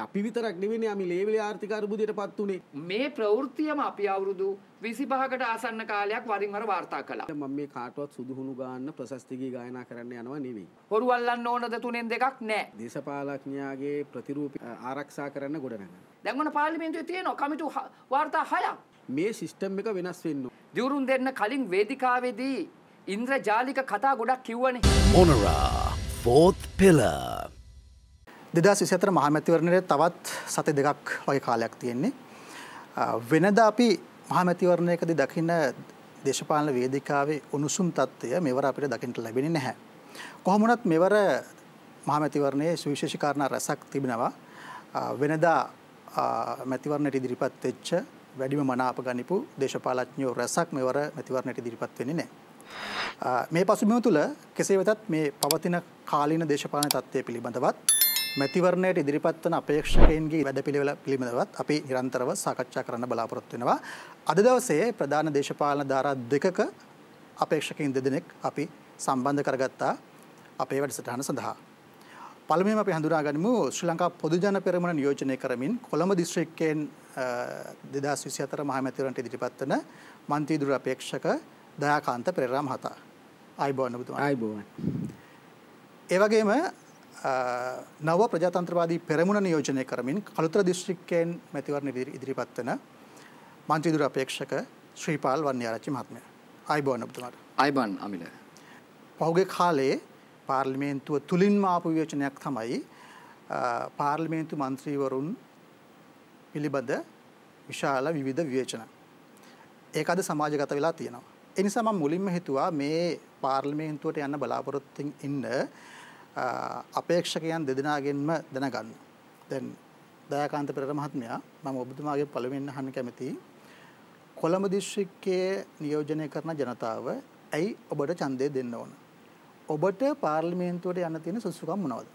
අපි විතරක් නෙවෙනේ අපි ලේවල ආර්ථික අර්බුදයට පත් උනේ. මේ ප්‍රවෘත්තියම අපි අවුරුදු 25කට ආසන්න කාලයක් වරින් වර වාර්තා කළා. මම මේ කාටවත් සුදුහුණු ගන්න ප්‍රශස්තිගී ගායනා කරන්න යනවා නෙවෙයි. හොරු අල්ලන්න ඕනද තුනෙන් දෙකක් නැහැ. දේශපාලඥයාගේ ප්‍රතිරූප ආරක්ෂා කරන්න ගොඩනගන. දැන් ඔන්න පාර්ලිමේන්තුවේ තියෙනවා කමිටු වාර්තා 6ක්. මේ සිස්ටම් එක වෙනස් වෙන්න. දියුරුම් දෙන්න කලින් වේදිකාවේදී ඉන්ද්‍රජාලික කතා ගොඩක් කිව්වනේ. මොනරා fourth pillar දෙදස් විසතර මහමැතිවරණයට තවත් සති දෙකක් වගේ කාලයක් තියෙන්නේ. වෙනද අපි මහමැතිවරණයකද දකින්න දේශපාලන වේදිකාවේ උණුසුම් තත්ත්වය මෙවර අපිට දකිට ලැබෙන නැහැ. කොහොමුණත් මෙවර මහමැතිවරණයේ සුවිශේෂිකාරණ රැසක් තිබෙනවා. වෙනදා මැතිවරණයට ඉදිරිපත් වෙච්ච වැඩිම මනාප ගනිපු දේශපාලඥයෝ රැසක් මෙවර මැතිවරණයට ඉදිරිපත් වෙන්නේ නැහැ. මේ පසුබිම තුළ කෙසේ වෙතත් මේ පවතින කාලීන දේශපාලන තත්ත්වය පිළිබඳවත් මැතිවරණයට ඉදිරිපත් වන අපේක්ෂකයන්ගේ වැඩපිළිවෙල පිළිබඳවත් අපි නිරන්තරව සාකච්ඡා කරන්න බලාපොරොත්තු වෙනවා. අද දවසේ ප්‍රධාන දේශපාලන ධාරා දෙකක අපේක්ෂකයින් දෙදෙනෙක් අපි සම්බන්ධ කරගත්තා අපේ වැඩසටහන සඳහා. පළමුවෙන් අපි හඳුනාගනිමු ශ්‍රී ලංකා පොදුජන පෙරමුණ නියෝජනය කරමින් කොළඹ දිස්ත්‍රික්කයෙන් 2024 මහ මැතිවරණයට ඉදිරිපත් වන මන්ත්‍රීදුර අපේක්ෂක දයාකාන්ත පෙරේරා මහතා. ආයිබෝන් ඔබතුමා. ආයිබෝන්. ඒ වගේම නව ප්‍රජාතන්ත්‍රවාදී පෙරමුණ නියෝජනය කරමින් කළුතර දිස්ත්‍රික්කයෙන් මැතිවරණ ඉදිරිපත් වන මන්ත්‍රීදුර අපේක්ෂක ශ්‍රීපාල් වන්‍යාරච්චි මහත්මය. අයිබෝන් ඔබතුමාට. අයිබන් අමිල. පහුගේ කාලේ පාර්ලිමේන්තුව තුළින්ම ආපු වියෝචනයක් තමයි පාර්ලිමේන්තු මන්ත්‍රීවරුන් පිළිබඳ විශාල විවිධ විවේචන. ඒක අද සමාජගත වෙලා තියෙනවා. එනිසා මම මුලින්ම හිතුවා මේ පාර්ලිමේන්තුවට යන්න බලාපොරොත්තුෙන් ඉන්න අපේක්ෂකයන් දෙදෙනගෙන්ම දැනගන්න. දැන් දයාකාන්ත පෙරට මහත්මයා මම ඔබතුමාගේ පළවෙන්න හන්න කැමති. කොළඹ දිශ්‍රික්කයේ නියෝජනය කරන ජනතාව ඇයි ඔබට චන්දය දෙන්න ඕන. ඔබට පාර්ලිමේන්තුවට යන තියෙන සුසුකම් මොනවද.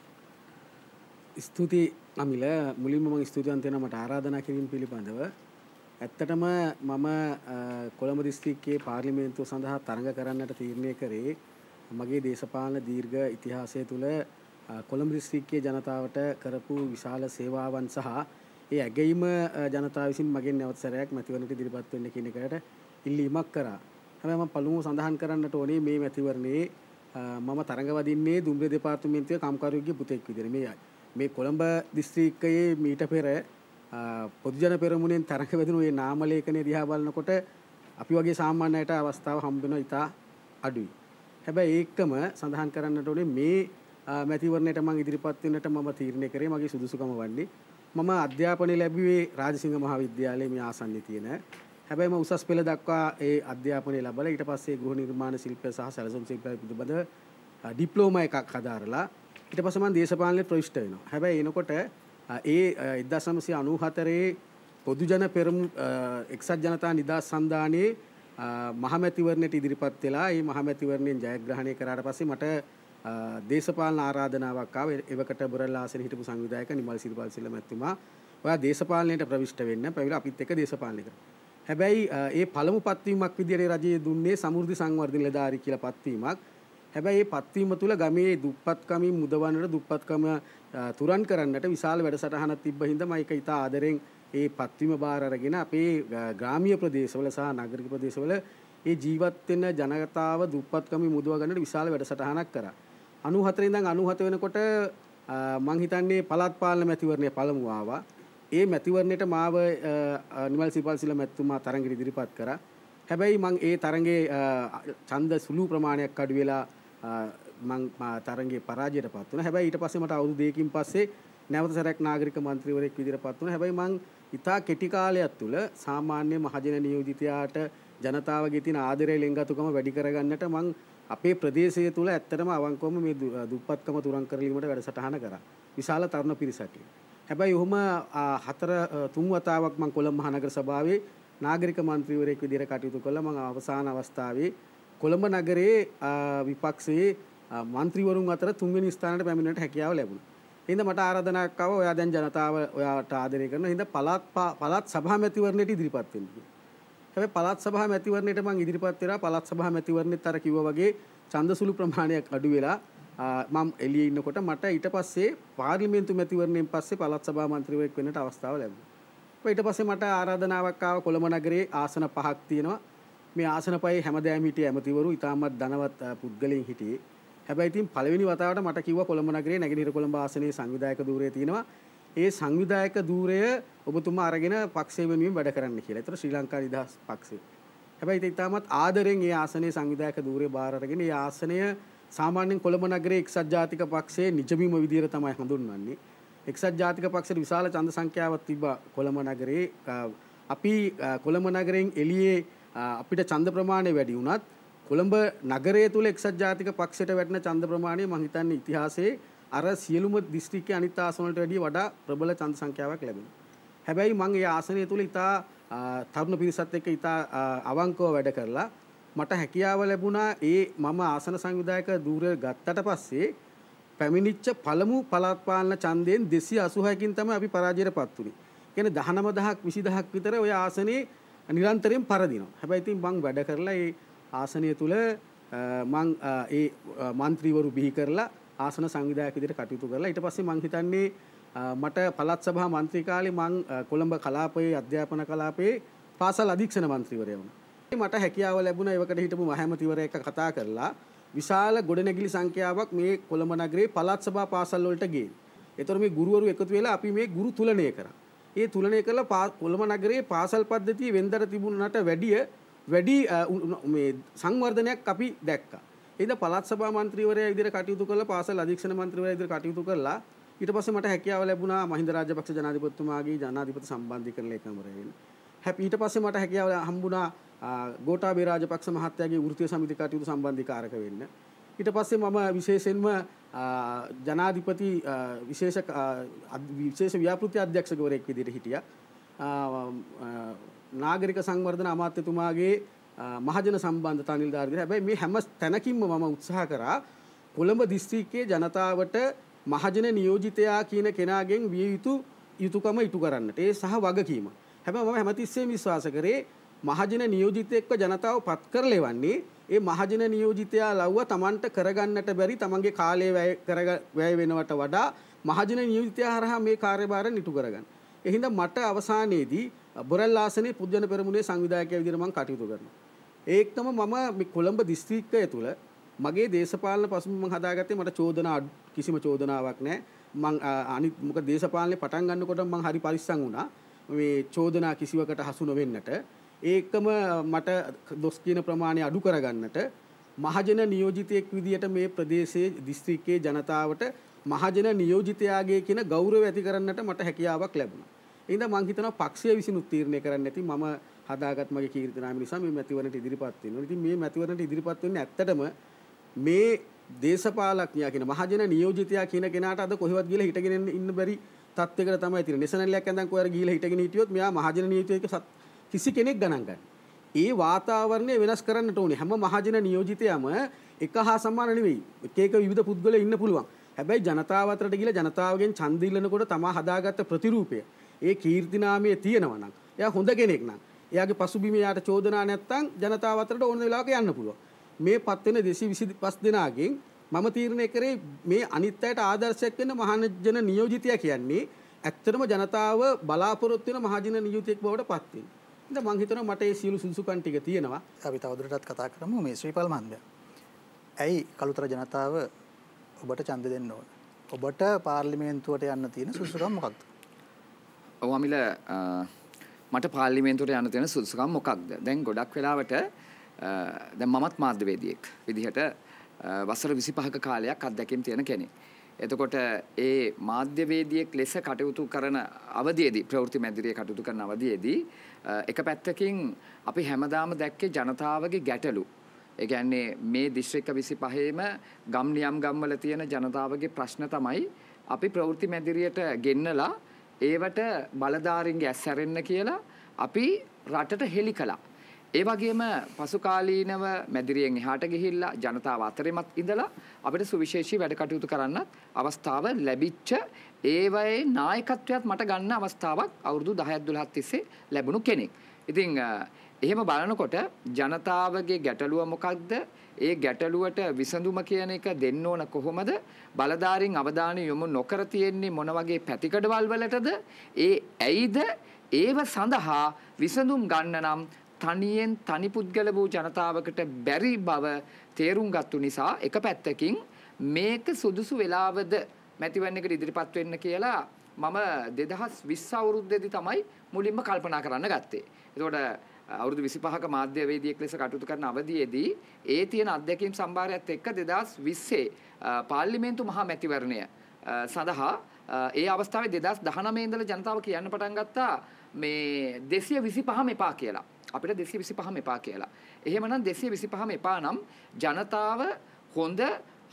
ස්තුති අමිල මුලින් මම ස්තුතියන්තයන මට ආරාධනා කිරීම පිළිබඳව. ඇත්තටම මම කොළඹ දිස්ත්‍රික්කයේ පාර්ලිමේන්තුව සඳහා තරඟ කරන්නට තීරණය කරේ මගේ දේශපාලන දීර්ඝ ඉතිහාසය තුළ කොළඹ දිස්ත්‍රික්කයේ ජනතාවට කරපු විශාල සේවාවන් සහ ඒ ඇගීම ජනතාව විසින් මගේ නැවත් සැරයක් මැතිවරණට ඉදිරිපත් වෙන්න කියන එකට ඉල්ලීමක් කරා. හැබැයි මම පළමුව සඳහන් කරන්නට ඕනේ මේ මැතිවරණයේ මම තරඟ වදින්නේ දුම්රිය දෙපාර්තමේන්තුවේ කම්කරුවෙකුගේ පුතෙක් විදිහට. මේ මේ කොළඹ දිස්ත්‍රික්කයේ මීට පෙර පොදුජන පෙරමුණෙන් තරඟ වැදුණු මේ නාම ලේඛනය දිහා බලනකොට අපි වගේ සාමාන්‍යයට අවස්ථාව හම්බ වෙනවා ඉතා අඩුයි. හැබැයි ඒකම සඳහන් කරන්නට ඕනේ මේ මැතිවරණයට මං ඉදිරිපත් වෙන්නට මම තීරණය කරේ මගේ සුදුසුකම වන්නේ මම අධ්‍යාපනය ලැබුවේ රාජසිංහ මහාවිද්‍යාලයේ මේ ආසන්නයේ තියෙන හැබැයි මම උසස් පෙළ දක්වා ඒ අධ්‍යාපනය ලැබලා ඊට පස්සේ ගෘහ නිර්මාණ ශිල්පය සහ සැලසුම් ශිල්පය පිළිබඳ ඩිප්ලෝමා එකක් හදාරලා ඊට පස්සේ මම දේශපාලනයේ ප්‍රවිෂ්ඨ වෙනවා හැබැයි එනකොට ඒ 1994 පොදුජන පෙරම් එක්සත් ජනතා නිදහස් සන්ධානයේ මහමැතිවරණයට ඉදිරිපත් වෙලා ඒ මහමැතිවරණයෙන් ජයග්‍රහණය කරාට පස්සේ මට දේශපාලන ආරාධනාවක් ආවේ එවකට බොරල්ලා ආසනේ හිටපු සංවිධායක නිමල් සිරිපල් සෙල්ල මැතිතුමා ඔයා දේශපාලනයට ප්‍රවිෂ්ඨ වෙන්න පැවිලා අපිත් එක්ක දේශපාලනය කරා. හැබැයි ඒ පළමු පත්වීමක් විදිහට රජයේ දුන්නේ සමෘද්ධි සංවර්ධන නිලධාරී කියලා පත්වීමක්. හැබැයි මේ පත්වීම තුළ ගමේ දුප්පත්කමින් මුදවන්නට දුප්පත්කම තුරන් කරන්නට විශාල වැඩසටහනක් තිබ්බ හින්දා මම ඒක ඉතා ආදරෙන් ඒ පත්වීම බාර අරගෙන අපේ ග්‍රාමිය ප්‍රදේශවල සහ නගරික ප්‍රදේශවල ඒ ජීවත්වෙන්න ජනතාව දුප්පත්කම මුදුවගන්නට විශාල වැඩසටහනක් කර. අනු හතරින්දං අනුහත වෙනකොට මංහිතන්නේ පළත් පාලන මැතිවරණය පළමුවාවා. ඒ මැතිවරණයට මාව නිමල් සිපල් සිල මැත්තුමා තරගට ඉදිරිපත් කර. හැබැයි මං ඒ තරගේ චන්ද සුළු ප්‍රමාණයක් අඩු වෙලා මං තරගේ පරාජයට පත්වන හැබැයි ඊට පස්සෙමට අවුදු දෙකින් පස්සේ නැවත සැරක් නාගරික මන්ත්‍රීවරෙක් විදිර පත්වන හැබයි මං ඉතා කෙටි කාලයක් තුළ සාමාන්‍ය මහජන නියෝජිතයාට ජනතාවගේ තියෙන ආදරය ලෙන්ගතුකම වැඩි කරගන්නට මං අපේ ප්‍රදේශය තුළ ඇත්තටම අවංකවම මේ දුප්පත්කම තුරන් කරලීමට වැඩසටහන කරා. විශාල තරුණ පිරිසක්. හැබැයි ඔහුම හතර තුන් වතාවක් මං කොළඹ මහනගර සභාවේ නාගරික මන්ත්‍රීවරයෙක් විදිහට කටයුතු කළා. මං අවසාන අවස්ථාවේ කොළඹ නගරයේ විපක්ෂයේ මන්ත්‍රීවරුන් අතර තුන්වෙනි ස්ථානට පැමිණෙන්නට හැකියාව ලැබුණා. හිද මට ආරධනක්කව ඔයා දැන් ජනතාව ඔයාට ආදරය කරන හිද පළත් පළත් සභා මැතිවරණයට ඉදිරිපත් වෙන්න හැබැයි පළත් සභා මැතිවරණයට මම ඉදිරිපත් වෙලා පළත් සභා මැතිවරණෙත් අර කිව්වා වගේ ඡන්දසුළු ප්‍රමාණයක් අඩු වෙලා මම එළියේ ඉන්නකොට මට ඊට පස්සේ පාර්ලිමේන්තු මැතිවරණයෙන් පස්සේ පළත් සභා මන්ත්‍රීවරයෙක් වෙන්නට අවස්ථාව ලැබුණා ඊට පස්සේ මට ආරාධනාවක් ආව කොළඹ නගරේ ආසන පහක් තියෙනවා මේ ආසන පහේ හැමදාම හිටිය ඇමතිවරු ඉතාමත් ධනවත් පුද්ගලයන් හිටියේ හැබැයිතින් පලවෙනි වතාවට මට කිව කොළඹනගරේ නැගනිර කොළඹ ආසනයේ සංවිධායක දූරය තියෙනවා ඒ සංවිධායක දූරය ඔබතුමා අරගෙන පක්ෂේවමින් වැඩ කරන්න කියලා තර ශ්‍රී ලංකා නිදහස් පක්ෂේ හැබැයි ඉතාමත් ආදරෙන් ඒ ආසනයේ සංවිධායක දූරය බාරගෙන ඒ ආසනය සාමාන්‍යෙන් කොළඹනගරේ එක්සත් ජාතික පක්ෂේ නිජබීම විදිර තමයි හඳුන්වන්නේ එක්සත් ජාතික පක්ෂට විශාල චන්ද සංඛ්‍යාවක් තිබා කොළඹ නගරේ අපි කොළඹ නගරෙන් එළියේ අපිට ඡන්ද ප්‍රමාණය වැඩි වුණත් කොළඹ නගරය තුළ එක්සත් ජාතික පක්ෂයට වැටෙන ඡන්ද ප්‍රමාණය මම හිතන්නේ ඉතිහාසයේ අර සියලුම දිස්ත්‍රික්කයේ අනිත් ආසනවලට වැඩිය වඩා ප්‍රබල ඡන්ද සංඛ්‍යාවක් ලැබුණා. හැබැයි මම ඒ ආසනය තුළ ඉතා තරුණ පිරිසත් එක්ක ඉතා අවංකව වැඩ කරලා මට හැකියාව ලැබුණා ඒ මම ආසන සංවිධායක ධූරය ගත්තට පස්සේ පැමිණිච්ච පළමු පළාත් පාලන ඡන්දයෙන් 286කින් තමයි අපි පරාජයට පත් වුනේ. කියන්නේ 19000ක් 20000ක් විතර ওই ආසනේ නිරන්තරයෙන් පරදිනවා. හැබැයි ඉතින් මම වැඩ කරලා ඒ ආසනය තුළ මං ඒ මන්ත්‍රීවරු බිහි කරලා ආසන සංවිධායක විදිහට කටයුතු කරලා ඊට පස්සේ මං හිතන්නේ මට පළාත් සභා මන්ත්‍රී කාලේ මං කොළඹ කලාපයේ අධ්‍යාපන කලාපයේ පාසල් අධීක්ෂණ මන්ත්‍රීවරය වුණා. මට හැකියාව ලැබුණා ඒවකට හිටපු මහමැතිවරය එක්ක කතා කරලා විශාල ගොඩනැගිලි සංඛ්‍යාවක් මේ කොළඹ නගරේ පළාත් සභා පාසල් වලට ගියේ. ඒතර මේ ගුරුවරු එකතු වෙලා අපි මේ ගුරු තුලණය කරා. ඒ තුලණය කරලා කොළඹ නගරයේ පාසල් පද්ධතිය වෙන්දර තිබුණාට වැඩිය වැඩි සංවර්ධනයක් අපි දැක්ක. එද පලත් සබා මන්ත්‍රීවරය ඉදිර කටයුතු කළ පාසල් අධීක්ෂණ මන්ත්‍රීවරය ඉදිර කටයුතු කරලා ඊට පස්සේ මට හැකියාව ලැබුණා මහින්ද රාජපක්ෂ ජනාධිපතිතුමාගේ ජනාධිපති සම්බන්ධීකරණ ලේකම්වරයෙන්. හැපි ඊට පස්සේ මට හැකියාව හම්බුණා ගෝඨාභය රාජපක්ෂ මහත්තයාගේ වෘත්තීය සමිති කටයුතු සම්බන්ධීකාරක වෙන්න. ඊට පස්සේ මම විශේෂයෙන්ම ජනාධිපති විශේෂ විශේෂ ව්‍යාපෘති අධ්‍යක්ෂකවරයෙක් විදිහට හිටියා. නාගරික සංවර්ධන අමාත්‍යතුමාගේ මහජන සම්බන්ධතා නිලධාරීන් හැබැයි මේ හැම තැනකින්ම මම උත්සාහ කරා කොළඹ දිස්ත්‍රික්කයේ ජනතාවට මහජන නියෝජිතයා කියන කෙනාගෙන් විය යුතු යුතුයකම ඉටු කරන්නට ඒ සහ වගකීම. හැබැයි මම හැමතිස්සෙම විශ්වාස කරේ මහජන නියෝජිතයෙක්ව ජනතාව පත් කරලෙවන්නේ ඒ මහජන නියෝජිතයා ලව්ව Tamanට කරගන්නට බැරි Tamanගේ කාලය වැය වෙනවට වඩා මහජන නියෝජිතයා හරහා මේ කාර්යභාරය ඉටු කරගන්න. එහෙනම් මට අවසානයේදී බොරල් ආසනේ පුද්ජන පෙරමුණේ සංවිධායකය විදිහට මම කටයුතු කරනවා. ඒකම මම මේ කොළඹ දිස්ත්‍රික්කය තුල මගේ දේශපාලන පසුබිම මම හදාගත්තේ මට චෝදනා කිසිම චෝදනාවක් නැහැ. මං අනිත් මොකද දේශපාලනේ පටන් ගන්නකොට මං හරි පරිස්සම් වුණා. මේ චෝදනා කිසිවකට හසු නොවෙන්නට ඒකම මට දොස් කියන ප්‍රමාණය අඩු කරගන්නට මහජන නියෝජිතයෙක් විදියට මේ ප්‍රදේශයේ දිස්ත්‍රික්කයේ ජනතාවට මහජන නියෝජිතයාගේ කියන ගෞරව ඇති කරන්නට මට හැකියාවක් ලැබුණා. එද මංහිතන පක්ෂය විසිනුත් තීරණය කරන්න ඇති ම හදාගත්මගේ කීර්තනාම නිසා මේ මැතිවනට ඉදිරිපත්වන්න ති මේ මැතිවනට ඉදිරිපත්වන්න ඇත්තටම මේ දේශපාලක්ඥයා කියෙන මහජන නියෝජතයා කියන කෙනට අද කොහවත් ගිල හිටගෙන ඉන්න බැරි තත්වක තමයි තින නිසනලයක් ඇඳන් කොර ගීල හිටගෙන හිටියොත් මෙයා මහජන නියෝජක සත් කිසි කෙනෙක් ගණන්ගන්න. ඒ වාතාවරණය වෙනස් කරන්න ඕනේ හැම මහජන නියෝජිතයම එක හා සමාන නෙවෙයි. එකේක විවිධ පුද්ගල ඉන්න පුළුවන්. හැබැයි ජනතාව අතරට ගිහලා ජනතාවගෙන් ඡන්ද ඉල්ලනකොට තමා හදාගත්ත ප්‍රතිරූපය ඒ කීර්තිනාමය තියෙනවා නම් එයා හොඳ කෙනෙක් නම් එයාගේ පසුබිම යාට චෝදනා නැත්තම් ජනතාව අතරට ඕන වෙලාවක යන්න පුළුවන් මේ පත් වෙන 225 දෙනාගෙන් මම තීරණය කරේ මේ අනිත් අයට ආදර්ශයක් වෙන්න මහජන නියෝජිතයා කියන්නේ ඇත්තටම ජනතාව බලාපොරොත්තු වෙන මහජන නියෝජිතෙක් බවට පත් වෙන. ඉතින් මම හිතනවා මට ඒ සියලු සුසුකම් ටික තියෙනවා. අපි තවදුරටත් කතා කරමු මේ ශ්‍රීපල් මන්ද. ඇයි කලුතර ජනතාව ඔබට ඡන්ද දෙන්න ඕන? ඔබට පාර්ලිමේන්තුවට යන්න තියෙන සුසුකම් මොකක්ද? ඔහමිල මට පාලිමේන්තුට යන තියෙන සුදුසුකම් මොකක්ද දැන් ගොඩක් වෙලාවට දැ මමත් මාධ්‍යවේදියෙක් විදිහට වසර විසි පහක කාලයක් අත්දැකම් තියෙන කෙනෙ. එතකොට ඒ මාධ්‍යවේදියෙක් ලෙස කටයුතු කරන අවදයේදී ප්‍රවෘති මැදිරිය කටයුතු කරන අවදයේදී එක පැත්තකින් අපි හැමදාම දැක්කේ ජනතාවගේ ගැටලු ඒගැන්නේ මේ දිශ්‍රික විසි පහේම ගම්නියම් ගම්වල තියෙන ජනතාවගේ ප්‍රශ්න තමයි අපි ප්‍රවෘති මැදිරියට ගෙන්නලා ඒවට බලධාරින්ගේ ඇස් හැරෙන්න කියලා අපි රටට හෙළි කළා. ඒ වගේම පසුකාලීනව මැදිරියෙන් එහාට ගිහිල්ලා ජනතාව අතරෙමත් ඉඳලා අපිට සුවිශේෂී වැඩ කටයුතු කරන්නත් අවස්ථාව ලැබිච්ච ඒවයේ නායකත්වයක් මට ගන්න අවස්ථාවක් අවුරුදු 10 12 තිස්සේ ලැබුණු කෙනෙක්. ඉතින් එහෙම බලනකොට ජනතාවගේ ගැටලුව මොකක්ද? ඒ ගැටලුවට විසඳුම කියන එක දෙන්න ඕන කොහොමද? බලධාරීන් අවධානය යොමු නොකර තියෙන්නේ මොන වගේ පැතිකඩවල් වලටද? ඒ ඇයිද? ඒව සඳහා විසඳුම් ගන්න නම් තනියෙන් තනි පුද්ගල වූ ජනතාවකට බැරි බව තේරුම් ගත්තු නිසා එක පැත්තකින් මේක සුදුසු වෙලාවද මැතිවරණයකට ඉදිරිපත් වෙන්න කියලා මම 2020 අවුරුද්දේදී තමයි මුලින්ම කල්පනා කරන්න ගත්තේ. එතකොට අවුරුදු 25ක මාධ්‍යවේදියෙක් ලෙස කටයුතු කරන අවධියේදී ඒ තියෙන අත්දැකීම් සම්භාරයත් එක්ක 2020 පාර්ලිමේන්තු මහා මැතිවරණය සඳහා ඒ අවස්ථාවේ 2019 ඉඳලා ජනතාව කියන්න පටන් ගත්තා මේ 225 එපා කියලා. අපිට 225 එපා කියලා. එහෙමනම් 225 එපා නම් ජනතාව හොඳ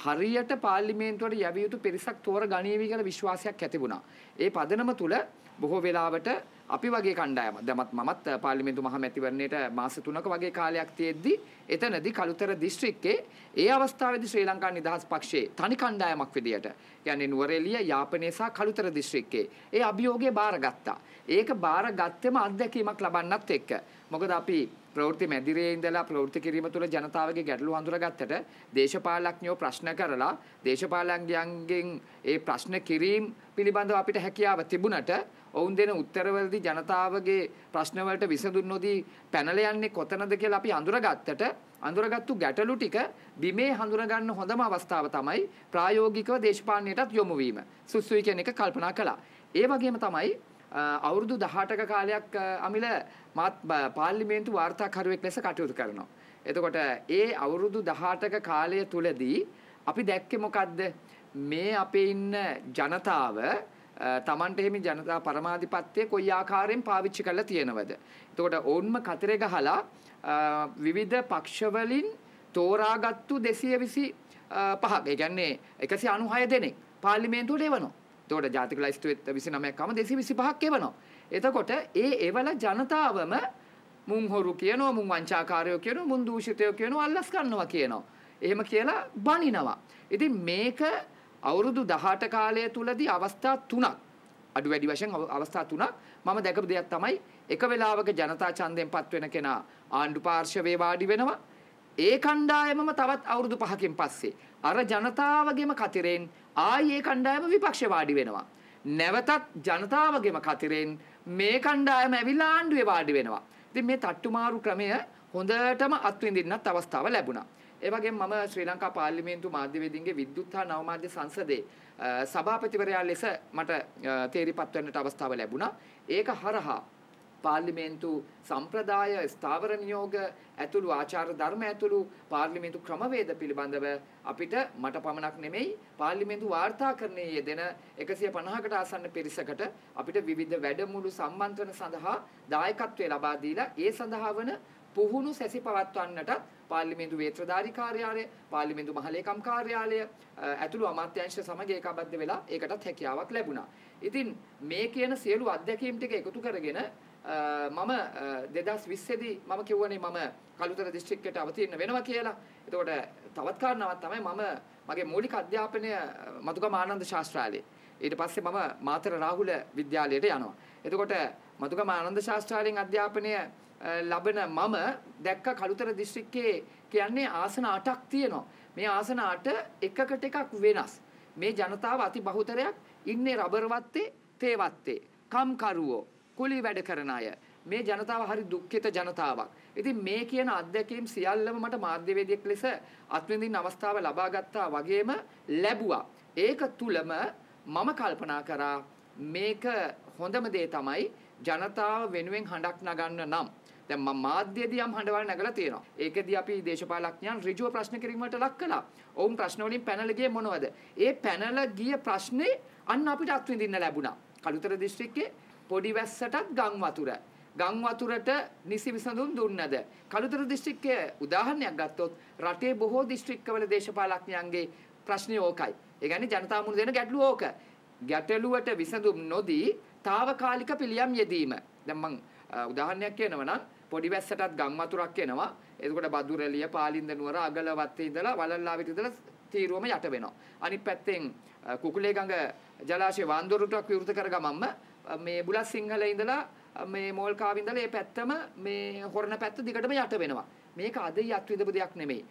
හරියට පාර්ලිමේන්තුවට යවිය යුතු පිරිසක් තෝර ගණීවි කියලා විශ්වාසයක් ඇති වුණා. ඒ පදනම තුල බොහෝ වෙලාවට අපි වගේ කණ්ඩායම දැමත් මමත් පාර්ලිමේන්තු මහමැතිවරණයට මාස 3ක වගේ කාලයක් තියෙද්දි එතනදී කළුතර දිස්ත්‍රික්කයේ ඒ අවස්ථාවේදී ශ්‍රී ලංකා නිදහස් පක්ෂයේ තනි කණ්ඩායමක් විදියට කියන්නේ නුවරඑළිය යාපනයේ සහ කළුතර දිස්ත්‍රික්කයේ ඒ අභියෝගය බාරගත්තා. ඒක බාරගත්තෙම අත්දැකීමක් ලබන්නත් එක්ක. මොකද අපි ප්‍රවෘත්ති මැදිරේ ඉඳලා ප්‍රවෘත්ති කිරීම තුළ ජනතාවගේ ගැටලු හඳුනාගත්තට දේශපාලඥයෝ ප්‍රශ්න කරලා දේශපාලඥයන්ගෙන් ඒ ප්‍රශ්න කිරීම පිළිබඳව අපිට හැකියාව තිබුණට ඔවුන් දෙන උත්තරවලදී ජනතාවගේ ප්‍රශ්නවලට විසඳුම් නොදී පැනල යන්නේ කොතනද කියලා අපි අඳුරගත්තට අඳුරගත්තු ගැටලු ටික බිමේ හඳුනගන්න හොඳම අවස්ථාව තමයි ප්‍රායෝගිකව දේශපාලනයටත් යොමු වීම. සුසුයි කියන එක කල්පනා කළා. ඒ වගේම තමයි අවුරුදු 18ක කාලයක් අමිල මාත් පාර්ලිමේන්තු වාර්තාකරුවෙක් ලෙස කටයුතු කරනවා. එතකොට ඒ අවුරුදු 18ක කාලය තුලදී අපි දැක්කේ මොකද්ද? මේ අපේ ඉන්න ජනතාව තමන්ට එහෙම ජනතා පරමාධිපත්‍ය කොයි ආකාරයෙන් පාවිච්චි කරලා තියෙනවද. එතකොට ඔවුන්ම කතරේ ගහලා විවිධ පක්ෂවලින් තෝරාගත්තු 225ක්. ඒ කියන්නේ 196 දෙනෙක් පාර්ලිමේන්තුවට එවනවා. එතකොට ජාතික ලයිස්තුවේ 29කම 225ක් එවනවා. එතකොට ඒ එවල ජනතාවම මුන් හොරු කියනවා මුන් වංචාකාරයෝ කියනවා මුන් දූෂිතයෝ කියනවා අල්ලස් ගන්නවා කියනවා. එහෙම කියලා බනිනවා. ඉතින් මේක අවුරුදු 18 කාලය තුලදී අවස්ථා තුනක් අඩු වැඩි වශයෙන් අවස්ථා තුනක් මම දැකපු දෙයක් තමයි එක වෙලාවක ජනතා ඡන්දයෙන් පත් වෙන කෙනා ආණ්ඩු පාර්ශවයේ වාඩි වෙනවා ඒ කණ්ඩායමම තවත් අවුරුදු 5කින් පස්සේ අර ජනතාවගේම කතරෙන් ආයේ කණ්ඩායම විපක්ෂේ වාඩි වෙනවා නැවතත් ජනතාවගේම කතරෙන් මේ කණ්ඩායම ඇවිල්ලා ආණ්ඩුවේ වාඩි වෙනවා ඉතින් මේ තට්ටු මාරු ක්‍රමය හොඳටම අත්විඳින්නත් අවස්ථාව ලැබුණා ඒ වගේම මම ශ්‍රී ලංකා පාර්ලිමේන්තු මාධ්‍යවේදීන්ගේ විද්‍යුත් හා නවමාධ්‍ය සංසදයේ සභාපතිවරයා ලෙස මට තේරිපත් වෙන්නට අවස්ථාව ලැබුණා. ඒක හරහා පාර්ලිමේන්තු සම්ප්‍රදාය ස්ථාවර නියෝග ඇතුළු ආචාර ධර්ම ඇතුළු පාර්ලිමේන්තු ක්‍රමවේද පිළිබඳව අපිට මට පමණක් නෙමෙයි පාර්ලිමේන්තු වාර්තාකරණයේ යෙදෙන 150කට ආසන්න පිරිසකට අපිට විවිධ වැඩමුළු සම්මන්ත්‍රණ සඳහා දායකත්වය ලබා දීලා ඒ සඳහා වන පුහුණු සැසි පවත්වන්නටත් පාර්ලිමේන්තු වේත්‍රධාරී කාර්යාලය, පාර්ලිමේන්තු මහලේකම් කාර්යාලය ඇතුළු අමාත්‍යාංශ සමග ඒකබද්ධ වෙලා ඒකටත් හැකියාවක් ලැබුණා. ඉතින් මේ කියන සියලු අත්දැකීම් ටික එකතු කරගෙන මම 2020 දී මම කිව්වනේ මම කලුතර දිස්ත්‍රික්කයට අවතීර්ණ වෙනවා කියලා. එතකොට තවත් කාරණාවක් තමයි මම මගේ මූලික අධ්‍යාපනය මතුගම ආනන්ද ශාස්ත්‍රාලයේ. ඊට පස්සේ මම මාතර රාහුල විද්‍යාලයට යනවා. එතකොට මතුගම ආනන්ද ශාස්ත්‍රාලයෙන් අධ්‍යාපනය ලබන මම දැක්ක කළුතර දිස්ත්‍රික්කයේ කියන්නේ ආසන 8ක් තියෙනවා. මේ ආසන 8 එකකට එකක් වෙනස්. මේ ජනතාව අති බහුතරයක් ඉන්නේ රබර් වත්තේ, තේ වත්තේ, කම්කරුවෝ, කුලී වැඩ කරන අය. මේ ජනතාව හරි දුක්ඛිත ජනතාවක්. ඉතින් මේ කියන අත්දැකීම් සියල්ලම මට මාධ්‍යවේදියෙක් ලෙස අත්විඳින්න අවස්ථාව ලබා ගත්තා වගේම ලැබුවා. ඒක තුලම මම කල්පනා කරා මේක හොඳම දේ තමයි ජනතාව වෙනුවෙන් හඬක් නගන්න නම් දැන් මම මාධ්‍යයේදී යම් හඬවල් නැගලා තියෙනවා. ඒකෙදී අපි දේශපාලඥයන් ඍජුව ප්‍රශ්න කිරීමට ලක් කළා. ඔවුන් ප්‍රශ්න වලින් පැනල ගියේ මොනවද? ඒ පැනල ගිය ප්‍රශ්නේ අන්න අපිට අත්විඳින්න ලැබුණා. කලුතර දිස්ත්‍රික්කයේ පොඩි වැස්සටත් ගම් වතුර ගම් වතුරට නිසි විසඳුම් දුන්නද කලුතර දිස්ත්‍රික්කයේ උදාහරණයක් ගත්තොත් රටේ බොහෝ දිස්ත්‍රික්කවල දේශපාලඥයන්ගේ ප්‍රශ්නේ ඕකයි. ඒ කියන්නේ ජනතා මුණ දෙන ගැටලුව ඕක. ගැටලුවට විසඳුම් නොදී తాවකාලික පිළියම් යෙදීම. දැන් මම උදාහරණයක් කියනවා නම් පොඩි වැස්සටත් ගම් වතුරක් එනවා. එතකොට බදුරලිය, පාලින්ද නුවර, අගලවත්තේ ඉඳලා වලල්ලාවිට ඉඳලා තීරුවම යට වෙනවා. අනිත් පැත්තෙන් කුකුලේ ගඟ ජලාශය වන්දොරුටක් විවෘත කර ගමන්ම මේ බුලත් සිංහල ඉඳලා මේ මෝල්කාව ඉඳලා මේ පැත්තම මේ හොරණ පැත්ත දිගටම යට වෙනවා. මේක අද යත් විදපු දෙයක් නෙමෙයි.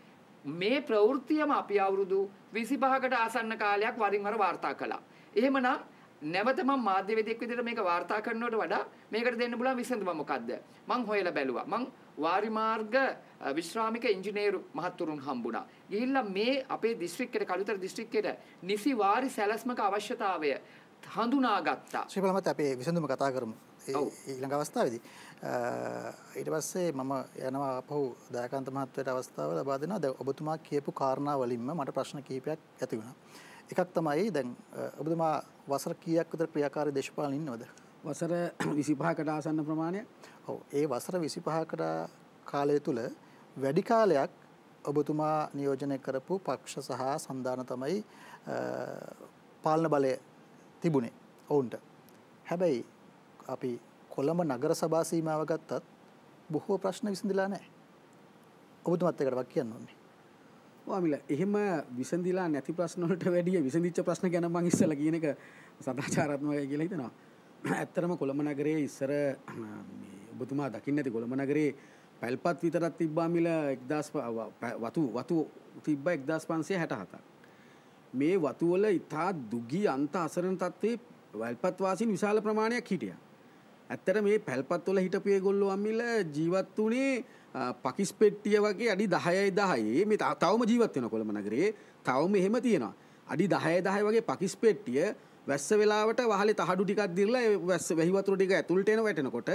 මේ ප්‍රවෘත්තියම අපි අවුරුදු 25කට ආසන්න කාලයක් වරින් වර වාර්තා කළා. එහෙමනම් නැවත මම මාධ්‍යවේදියෙක් විදිහට මේක වාර්තා කරනවට වඩා මේකට දෙන්න පුළුවන් විසඳුම මොකද්ද මං හොයලා බැලුවා මං වාරි මාර්ග විශ්‍රාමික ඉංජිනේරු මහත්තුරුන් හම්බුණා ගිහිල්ලා මේ අපේ දිස්ත්‍රික්කයට කළුතර දිස්ත්‍රික්කයට නිසි වාරි සැලැස්මක අවශ්‍යතාවය හඳුනාගත්තා ශ්‍රීපලමත් අපේ විසඳුම කතා කරමු ඊළඟ අවස්ථාවේදී ඊට පස්සේ මම යනවා අපහු දයාකාන්ත මහත්වයට අවස්ථාව ලබා දෙනවා දැන් ඔබතුමා කියපු කාරණා වලින්ම මට ප්‍රශ්න කිහිපයක් ඇති වුණා එකක් තමයි දැන් ඔබතුමා වසර කීයක් විතර ක්‍රියාකාරී දේශපාලන ඉන්නවද? වසර 25කට ආසන්න ප්‍රමාණය. ඔව් ඒ වසර 25කට කාලය තුල වැඩි කාලයක් ඔබතුමා නියෝජනය කරපු පක්ෂ සහ සන්ධාන තමයි පාලන බලය තිබුණේ ඔවුන්ට. හැබැයි අපි කොළඹ නගර සභා සීමාව ගත්තත් බොහෝ ප්‍රශ්න විසඳලා නැහැ. ඔබතුමත් එකට වක් කියන්න ඕනේ. මිල එහෙම විසඳලා නැති ප්‍රශ්නොට වැඩිය විසඳිච්ච ප්‍රශ්න ගැන මං ඉස්සල කියනක සදාචාරත්මය කියලා හිතෙනවා ඇත්තරම කොළඹ නගරේ ඉස්සර ඔබතුමා දකින්න ඇති කොළඹ නගරේ පැල්පත් විතරත් තිබ්බා මිල එක්දස් වතු වතු තිබ්බ එක්දස් පන්සේ හැට හතා. මේ වතුවල ඉතා දුගී අන්ත අසරණ තත්වේ වැල්පත්වාසින් විශාල ප්‍රමාණයක් හිටිය. ඇත්තට මේ පැල්පත්වල හිටපිය ගොල්ලු අම්මිල ජීවත් වනේ පකිස් පෙට්ටිය වගේ අඩි දහයයි දහයේ මේ තවම ජීවත්වෙන කොළම නගරේ තවම එහෙම තියෙනවා. අඩි දහය දහය වගේ පකිස් පෙට්ටිය වැස්ස වෙලාවට වහල තහඩු ටිකක් දිල්ලා වැස්ස වැහිවතුර ටික ඇතුළටන වැටනකොට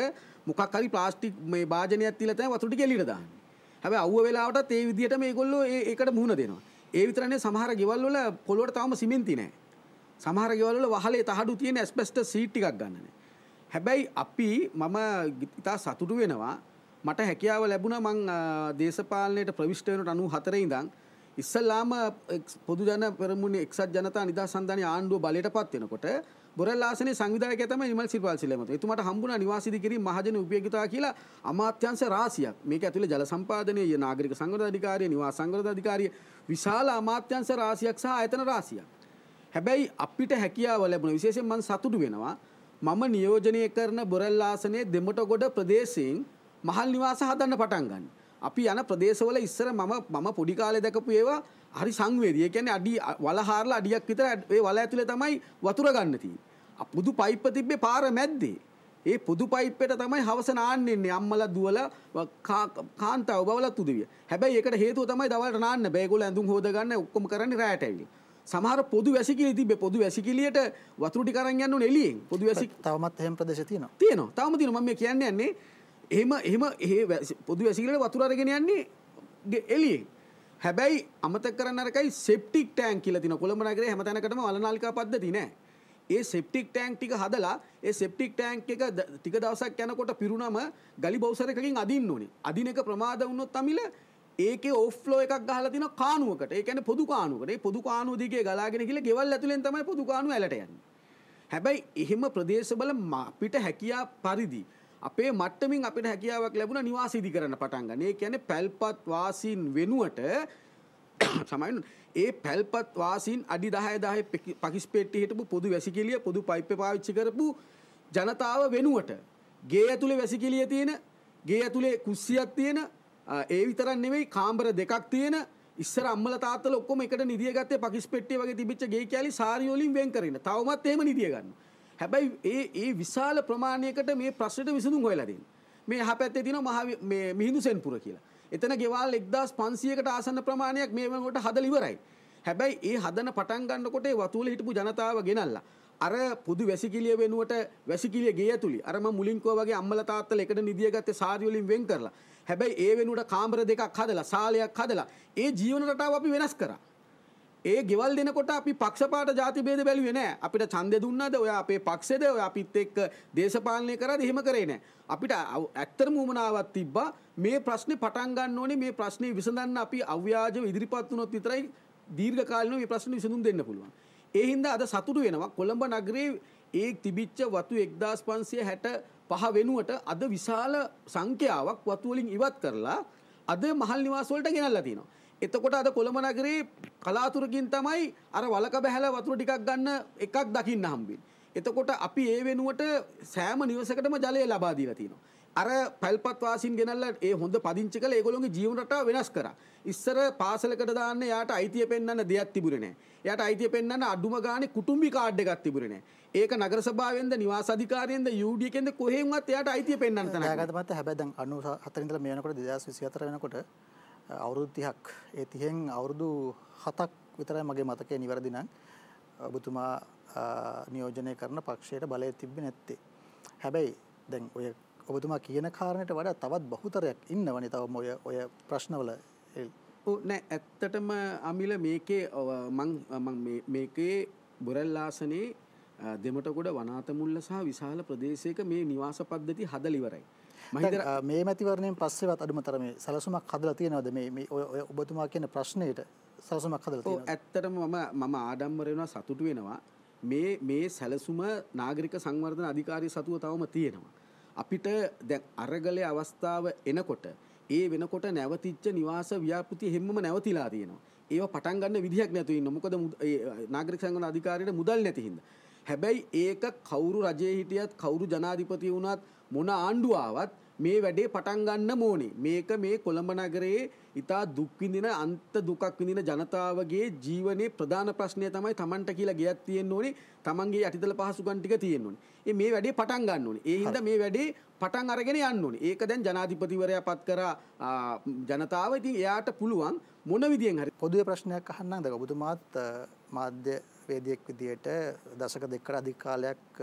මොකක් හරි ප්ලාස්ටික් මේ භාජනයක් තිලත වතුටි කෙලිටදන්න. හැබ අව්ව වෙලාවට ඒ විදිහට මේ ගොල්ලෝ ඒකට මුහුණ දෙනවා. ඒ විතරන්නේ සමහර ගෙවල්වල පොළොට තවම සිමෙන්තිනෑ. සමහර ගෙවල්ල වහලේ තහඩු තියෙන ඇස්පෙස්ට සීට්ටිකක් ගන්නන්නේ හැබැයි අපි මම ඉතා සතුටු වෙනවා මට හැකියාව ලැබුණ මං දේශපාලනයට ප්‍රවිශ්ටයනට අනු හතරයිඉදං ඉස්සල්ලාම පොදුජන පෙරමුණ එක්සත් ජනතා නිදා සන්ධානය ආණ්ඩුව බලට පත්වෙනකොට බොරල්ලාසන සංවිධායක තම නිමල් සිල්පල් සිලමත තුමට හම්බුණ නිවාසිදිකිර මහජන උපයගතා කියලා අමාත්‍යන්ස රාසියක් මේක ඇතුළ ජල සම්පාදනය නාගරික සංගධ අධිකාරය නිවා සංග්‍රධ අධිකාරය විශාල අමාත්‍යන්ස රාසියක් සහ ඇතන රාසියක් හැබැයි අපිට හැකියාව ලැබුණ විශේෂෙන් මන් සතුටු වෙනවා මම නියෝජනය කරන බොරල් ආසනයේ දෙමටගොඩ ප්‍රදේශයෙන් මහල් නිවාස හදන්න පටන් ගන්න. අපි යන ප්‍රදේශවල ඉස්සර මම මම පොඩි කාලේ දැකපු ඒවා හරි සංවේදී. ඒ කියන්නේ අඩි වල හාරලා අඩියක් විතර ඒ වල ඇතුලේ තමයි වතුර ගන්න තියෙන්නේ. පුදු පයිප්ප තිබ්බේ පාර මැද්දේ. ඒ පුදු පයිප්පෙට තමයි හවස නාන්න එන්නේ. අම්මලා දුවලා කාන්තාව බවලා තුදවිය. හැබැයි ඒකට හේතුව තමයි දවල්ට නාන්න බෑ. ඒගොල්ලෝ ඇඳුම් හොදගන්න ඔක්කොම කරන්නේ රැයට ඇවිල්ලා. සමහර පොදු වැසිකිලි තිබේ පොදු වැසිකිලියට වතුර ටික අරන් යන්න ඕනේ එළියෙන් පොදු වැසි තවමත් එහෙම ප්‍රදේශ තියෙනවා තියෙනවා තවම තියෙනවා මම මේ කියන්න යන්නේ එහෙම එහෙම ඒ පොදු වැසිකිලියට වතුර අරගෙන යන්නේ එළියෙන් හැබැයි අමතක කරන්න අරකයි සෙප්ටික් ටැංක් කියලා තියෙනවා කොළඹ නගරේ හැම තැනකටම වලනාලිකා පද්ධති නෑ ඒ සෙප්ටික් ටෑන්ක් ටික හදලා ඒ සෙප්ටික් ටෑන්ක් එක ටික දවසක් යනකොට පිරුණම ගලි බෞසරකකින් අදින්න ඕනේ. අදින එක ප්‍රමාද වුණොත් අමිල ඒකේ ඕෆ්ලෝ එකක් ගහලා තියෙනවා කානුවකට. ඒ කියන්නේ පොදු කානුවකට. ඒ පොදු කානුව දිගේ ගලාගෙන ගිහලා ගෙවල් ඇතුලෙන් තමයි පොදු කානුව ඇලට යන්නේ. හැබැයි එහෙම ප්‍රදේශවල අපිට හැකියා පරිදි අපේ මට්ටමින් අපිට හැකියාවක් ලැබුණා නිවාස ඉදි කරන්න පටන් ගන්න. ඒ කියන්නේ පැල්පත් වාසීන් වෙනුවට සමහරවිට ඒ පැල්පත් වාසීන් අඩි 10 10 පකිස් පෙට්ටි හිටපු පොදු වැසිකිළිය පොදු පයිප් පාවිච්චි කරපු ජනතාව වෙනුවට ගේ ඇතුලේ වැසිකිළිය තියෙන ගේ ඇතුලේ කුස්සියක් තියෙන ඒ විතරන් නෙවෙයි කාම්බර දෙකක් තියෙන ඉස්සර අම්මල තාත්තල ඔක්කොම එකට නිදිය ගත්තේ පකිස් පෙට්ටිය වගේ තිබිච්ච ගේ කැලි සාරි වලින් වෙන් කරගෙන තවමත් එහෙම නිදිය ගන්න. හැබැයි ඒ ඒ විශාල ප්‍රමාණයකට මේ ප්‍රශ්නෙට විසඳුම් හොයලා දෙන්නේ. මේ යහපැත්තේ තියෙන මහ මේ මිහිඳු සෙන්පුර කියලා. එතන ගෙවල් 1500කට ආසන්න ප්‍රමාණයක් මේ වෙනකොට හදලා ඉවරයි. හැබැයි ඒ හදන පටන් ගන්නකොට ඒ වතුලේ හිටපු ජනතාව ගෙනල්ලා අර පුදු වැසිකිලිය වෙනුවට වැසිකිලිය ගේ ඇතුළි අරම මුලින්කෝ වගේ අම්මල තාත්තල එකට නිදියගත්තේ සාරි වලින් වෙන් කරලා හැබැයි ඒ වෙනුවට කාමර දෙකක් හදලා සාලයක් හදලා ඒ ජීවන රටාව අපි වෙනස් කරා ඒ ගෙවල් දෙනකොට අපි පක්ෂපාට ජාති බේද බැලුවේ නෑ අපිට ඡන්දෙ දුන්නද ඔයා අපේ පක්ෂෙද ඔයා අපිත් එක්ක දේශපාලනය කරාද එහෙම කරේ නෑ අපිට ඇත්තටම උමනාවක් තිබ්බා මේ ප්‍රශ්නේ පටන් ගන්න ඕනේ මේ ප්‍රශ්නේ විසඳන්න අපි අව්‍යාජව ඉදිරිපත් වුණොත් විතරයි දීර්ඝ කාලීනව මේ ප්‍රශ්නේ විසඳුම් දෙන්න පුළුවන් ඒහින්ද අද සතුටු වෙනවා කොළඹ නගරේ ඒ තිබිච්ච වතු එක්දස් පන්සිය හැට පහ වෙනුවට අද විශාල සංඛ්‍යාවක් වතුවලින් ඉවත් කරලා අද මහල් නිවාසවලට ගෙනල්ලා තියෙනවා. එතකොට අද කොළඹ නගරේ කලාතුරකින් තමයි අර වලක බැහැලා වතුර ටිකක් ගන්න එකක් දකින්න හම්බෙන්නේ. එතකොට අපි ඒ වෙනුවට සෑම නිවසකටම ජලය ලබා දීලා තියෙනවා. අර පැල්පත් වාසින් ගෙනල්ලා ඒ හොඳ පදිංචි කළ ඒගොල්ලෝගේ ජීවන රටාව වෙනස් කරා. ඉස්සර පාසලකට දාන්න යාට අයිතිය පෙන්වන්න දෙයක් තිබුණේ නැහැ. යාට අයිතිය පෙන්වන්න අඩුම ගානේ කුටුම්බි කාඩ් එකක් තිබුණේ නැහැ. ඒක නගර සභාවෙන්ද නිවාස අධිකාරියෙන්ද UD එකෙන්ද කොහෙන්වත් යාට අයිතිය පෙන්වන්න තනක්. ඒකට පස්සේ හැබැයි දැන් 94 ඉඳලා මේ වෙනකොට 2024 වෙනකොට අවුරුදු 30ක් ඒ 30න් අවුරුදු 7ක් විතරයි මගේ මතකයේ නිවැරදි නම් ඔබතුමා නියෝජනය කරන පක්ෂයට බලය තිබ්බේ නැත්තේ. හැබැයි දැන් ඔය ඔබතුමා කියන කාරණයට වඩා තවත් බහුතරයක් ඉන්නවනි තවම ඔය ඔය ප්‍රශ්නවල නෑ ඇත්තටම අමිල මේකේ මේකේ බොරල්ලාසනේ දෙමටකොඩ වනාතමුල්ල සහ විශාල ප්‍රදේශයක මේ නිවාස පද්ධති හදලිවරයි. මේ මැතිවරණයෙන් පස්සෙවත් අඩුමතරම සැලසුමක් හදලා තියෙනවද මේ ඔය ඔබතුමා කියන ප්‍රශ්නයට සැලසුමක් හදලා තියෙනවා. ඇත්තටම මම මම ආඩම්බර වෙනවා සතුටු වෙනවා. මේ මේ සැලසුම නාගරික සංවර්ධන අධිකාරිය සතුව තවම තියෙනවා. අපිට දැන් අරගලය අවස්ථාව එනකොට ඒ වෙනකොට නැවතිච්ච නිවාස ව්‍යාපති හෙම්ම නැවතිලා තියෙනවා ඒ පටන්ගන්න විදිහක් නැතුයි නොමකද නාගරික සංගන අධිකාරයට මුදල් නැතිහින්ද. හැබැයි ඒක කවුරු රජය හිටියත් කවුරු ජනාධිපති වුණත් මොන ආණ්ඩුවාවත් මේ වැඩේ පටන් ගන්න ඕනේ. මේක මේ කොළඹ නගරයේ ඉතා දුක් විඳින අන්ත දුකක් විඳින ජනතාවගේ ජීවනයේ ප්‍රධාන ප්‍රශ්නය තමයි Tamanට කියලා ගියක් තියෙන්න ඕනේ. Tamanගේ යටිදල පහසුකම් ටික තියෙන්න ඕනේ. ඒ මේ වැඩේ පටන් ගන්න ඕනේ. ඒ හින්දා මේ වැඩේ පටන් අරගෙන යන්න ඕනේ. ඒක දැන් ජනාධිපතිවරයා පත් කරා ජනතාව. ඉතින් එයාට පුළුවන් මොන විදියෙන් හරි පොදුවේ ප්‍රශ්නයක් අහන්න නේද ඔබතුමාත් මාධ්‍ය වේදයෙක් විදියට දශක දෙකට අධික කාලයක්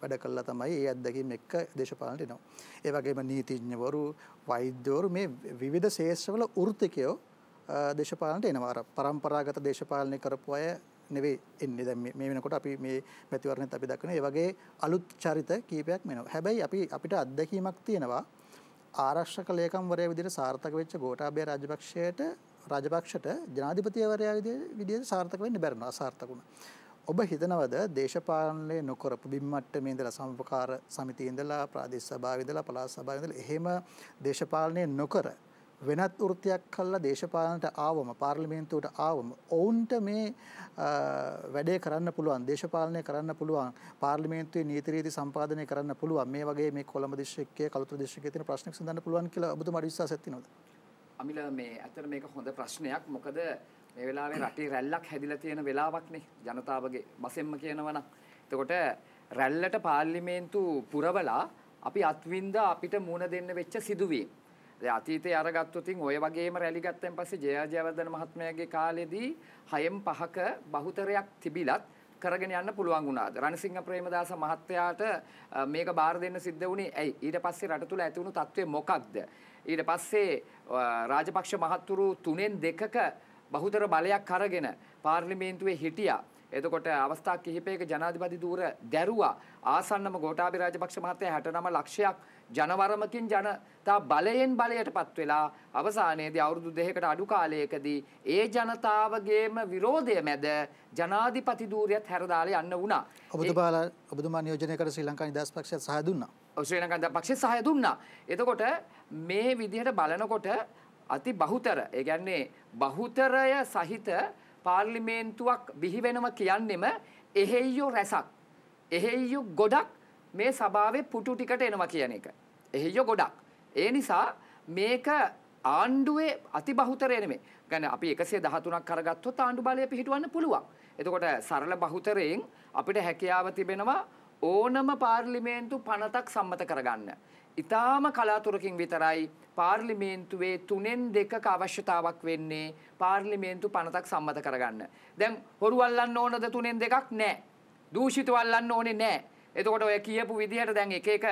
වැඩ කළා තමයි ඒ අත්දැකීම් එක්ක දේශපාලනට එනවා. ඒ වගේම නීතිඥවරු, වෛද්‍යවරු මේ විවිධ ශේෂ්ඨවල වෘත්තිකයෝ දේශපාලනට එනවා. අර પરම්පරාගත දේශපාලනය කරපු අය නෙවෙයි එන්නේ දැන් මේ වෙනකොට අපි මේ මැතිවරණයත් අපි දක්වන ඒ වගේ අලුත් චරිත කීපයක් මෙනවා. හැබැයි අපි අපිට අත්දැකීමක් තියෙනවා ආරක්ෂක ලේකම්වරයා විදිහට සාර්ථක වෙච්ච ගෝඨාභය රාජපක්ෂයට රාජපක්ෂට ජනාධිපතිවරයා විදිහට සාර්ථක වෙන්න බැරිනවා අසාර්ථක වුණා. ඔබ හිතනවද දේශපාලනය නොකරපු බිම් මට්ටමේ ඉඳලා සමපකාර සමිතියේ ඉඳලා ප්‍රාදේශ සභාවේ ඉඳලා පළාත් සභාවේ ඉඳලා එහෙම දේශපාලනය නොකර වෙනත් වෘත්තියක් කළා දේශපාලනට ආවම පාර්ලිමේන්තුවට ආවම ඔවුන්ට මේ වැඩේ කරන්න පුළුවන් දේශපාලනය කරන්න පුළුවන් පාර්ලිමේන්තුවේ නීති රීති සම්පාදනය කරන්න පුළුවන් මේ වගේ මේ කොළඹ දිස්ත්‍රික්කයේ කලුතර දිස්ත්‍රික්කයේ තියෙන ප්‍රශ්න විසඳන්න පුළුවන් කියලා ඔබතුමාට විශ්වාසයක් තියෙනවද අමිල මේ ඇත්තට මේක හොඳ ප්‍රශ්නයක්. මොකද මේ වෙලාවේ රටේ රැල්ලක් හැදිලා තියෙන වෙලාවක්නේ ජනතාවගේ බසෙන්ම කියනවනම්. එතකොට රැල්ලට පාර්ලිමේන්තු පුරවලා අපි අත්විඳ අපිට මුණ දෙන්න වෙච්ච සිදුවීම්. අතීතයේ අරගත්තොත් ඔය වගේම රැලි ගත්තන් පස්සේ ජයජයවර්ධන මහත්මයාගේ කාලෙදී හයෙන් පහක බහුතරයක් තිබිලත් කරගෙන යන්න පුළුවන් වුණාද? රණසිංහ ප්‍රේමදාස මහත්තයාට මේක බාර දෙන්න සිද්ධ වුණේ ඇයි? ඊට පස්සේ රට තුල ඇති වුණු තත්ත්වය මොකක්ද? ඊට පස්සේ රාජපක්ෂ මහතුරු තුනෙන් දෙකක බහුතර බලයක් අරගෙන පාර්ලිමේන්තුවේ හිටියා. එතකොට අවස්ථා කිහිපයක ජනාධිපති ධූර දැරුවා. ආසන්නම ගෝඨාභය රාජපක්ෂ මහත්තයා 69 ලක්ෂයක් ජනවරමකින් ජනතා බලයෙන් බලයටපත් වෙලා අවසානයේදී අවුරුදු දෙකකට අඩු කාලයකදී ඒ ජනතාවගේම විරෝධය මැද ජනාධිපති ධූරියත් හැරදාලා යන්න වුණා. ඔබතුමාලා ඔබතුමා නියෝජනය කර ශ්‍රී ලංකා නිදහස් පක්ෂයත් සහය දුන්නා. ඔව් ශ්‍රී ලංකා නිදහස් පක්ෂය සහය දුන්නා. එතකොට මේ විදිහට බලනකොට අති බහුතර ඒ කියන්නේ බහුතරය සහිත පාර්ලිමේන්තුවක් බිහි වෙනවා කියන්නෙම එහෙයියෝ රැසක්. එහෙයියෝ ගොඩක් මේ සභාවේ පුටු ටිකට එනවා කියන එක. එහිය ගොඩක්. ඒ නිසා මේක ආණ්ඩුවේ අතිබහුතරය නෙමෙයි. ගැන අපි 113ක් කරගත්තොත් ආණ්ඩු බලය පිහිටවන්න පුළුවන්. එතකොට සරල බහුතරයෙන් අපිට හැකියාව තිබෙනවා ඕනම පාර්ලිමේන්තු පනතක් සම්මත කරගන්න. ඉතාම කලාතුරකින් විතරයි පාර්ලිමේන්තුවේ තුනෙන් දෙකක අවශ්‍යතාවක් වෙන්නේ පාර්ලිමේන්තු පනතක් සම්මත කරගන්න. දැන් හොරු අල්ලන්න ඕනද තුනෙන් දෙකක් නැහැ. දූෂිත අල්ලන්න ඕනේ නැහැ. එතකොට ඔය කියපු විදිහට දැන් එක එක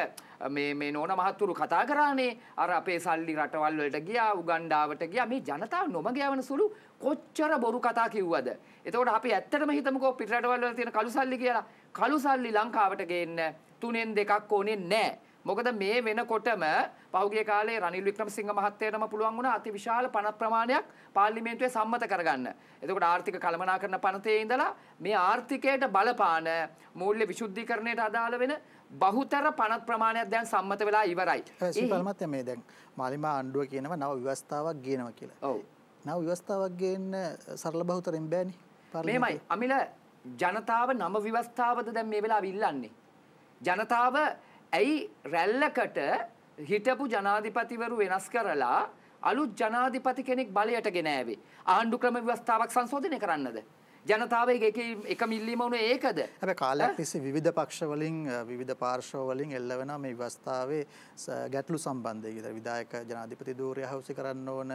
මේ මේ නෝන මහත්තුරු කතා කරානේ අර අපේ සල්ලි රටවල් වලට ගියා උගණ්ඩාවට ගියා මේ ජනතාව නොමග යවන සුළු කොච්චර බොරු කතා කිව්වද එතකොට අපි ඇත්තටම හිතමුකෝ පිටරටවල් වල තියෙන කළු සල්ලි කියලා කළු සල්ලි ලංකාවට ගේන්න තුනෙන් දෙකක් ඕනේ නැහැ මොකද මේ වෙනකොටම පෞගේ කාලේ රනිල් වික්‍රමසිංහ මහත්තයටම පුළුවන් වුණා අතිවිශාල පණ ප්‍රමාණයක් පාර්ලිමේන්තුවේ සම්මත කරගන්න. එතකොට ආර්ථික කළමනාකරණ පනතේ ඉඳලා මේ ආර්ථිකයට බලපාන මූල්‍ය විශුද්ධීකරණයට අදාළ වෙන බහුතර පනත් ප්‍රමාණයක් දැන් සම්මත වෙලා ඉවරයි. සිපල්මත් මේ දැන් මාලිමා ආණ්ඩුව කියනවා නව ව්‍යවස්ථාවක් ගේනවා කියලා. ඔව්. නව ව්‍යවස්ථාවක් ගේන්න සරල බහුතරෙන් බෑනේ. මේමයි අමිල ජනතාව නම ව්‍යවස්ථාවද දැන් මේ වෙලාව ඉල්ලන්නේ. ජනතාව ඇයි රැල්ලකට හිටපු ජනාධිපතිවරු වෙනස් කරලා අලුත් ජනාධිපති කෙනෙක් බලයට ගෙනෑවේ. ආණ්ඩු ක්‍රම ව්‍යවස්ථාවක් සංශෝධනය කරන්නද. ජනතාවගේ එක මිල්ලිම වුණු ඒකද. ඇ කාලයක් තිස්සේ විධ පක්ෂවලින් විධ පාර්ශවලින් එල්ල වෙන මේ වස්ථාවේ ගැටලු සම්බන්ධය ද විදායක ජනාධිපති දූරය හවසි කරන්න ඕන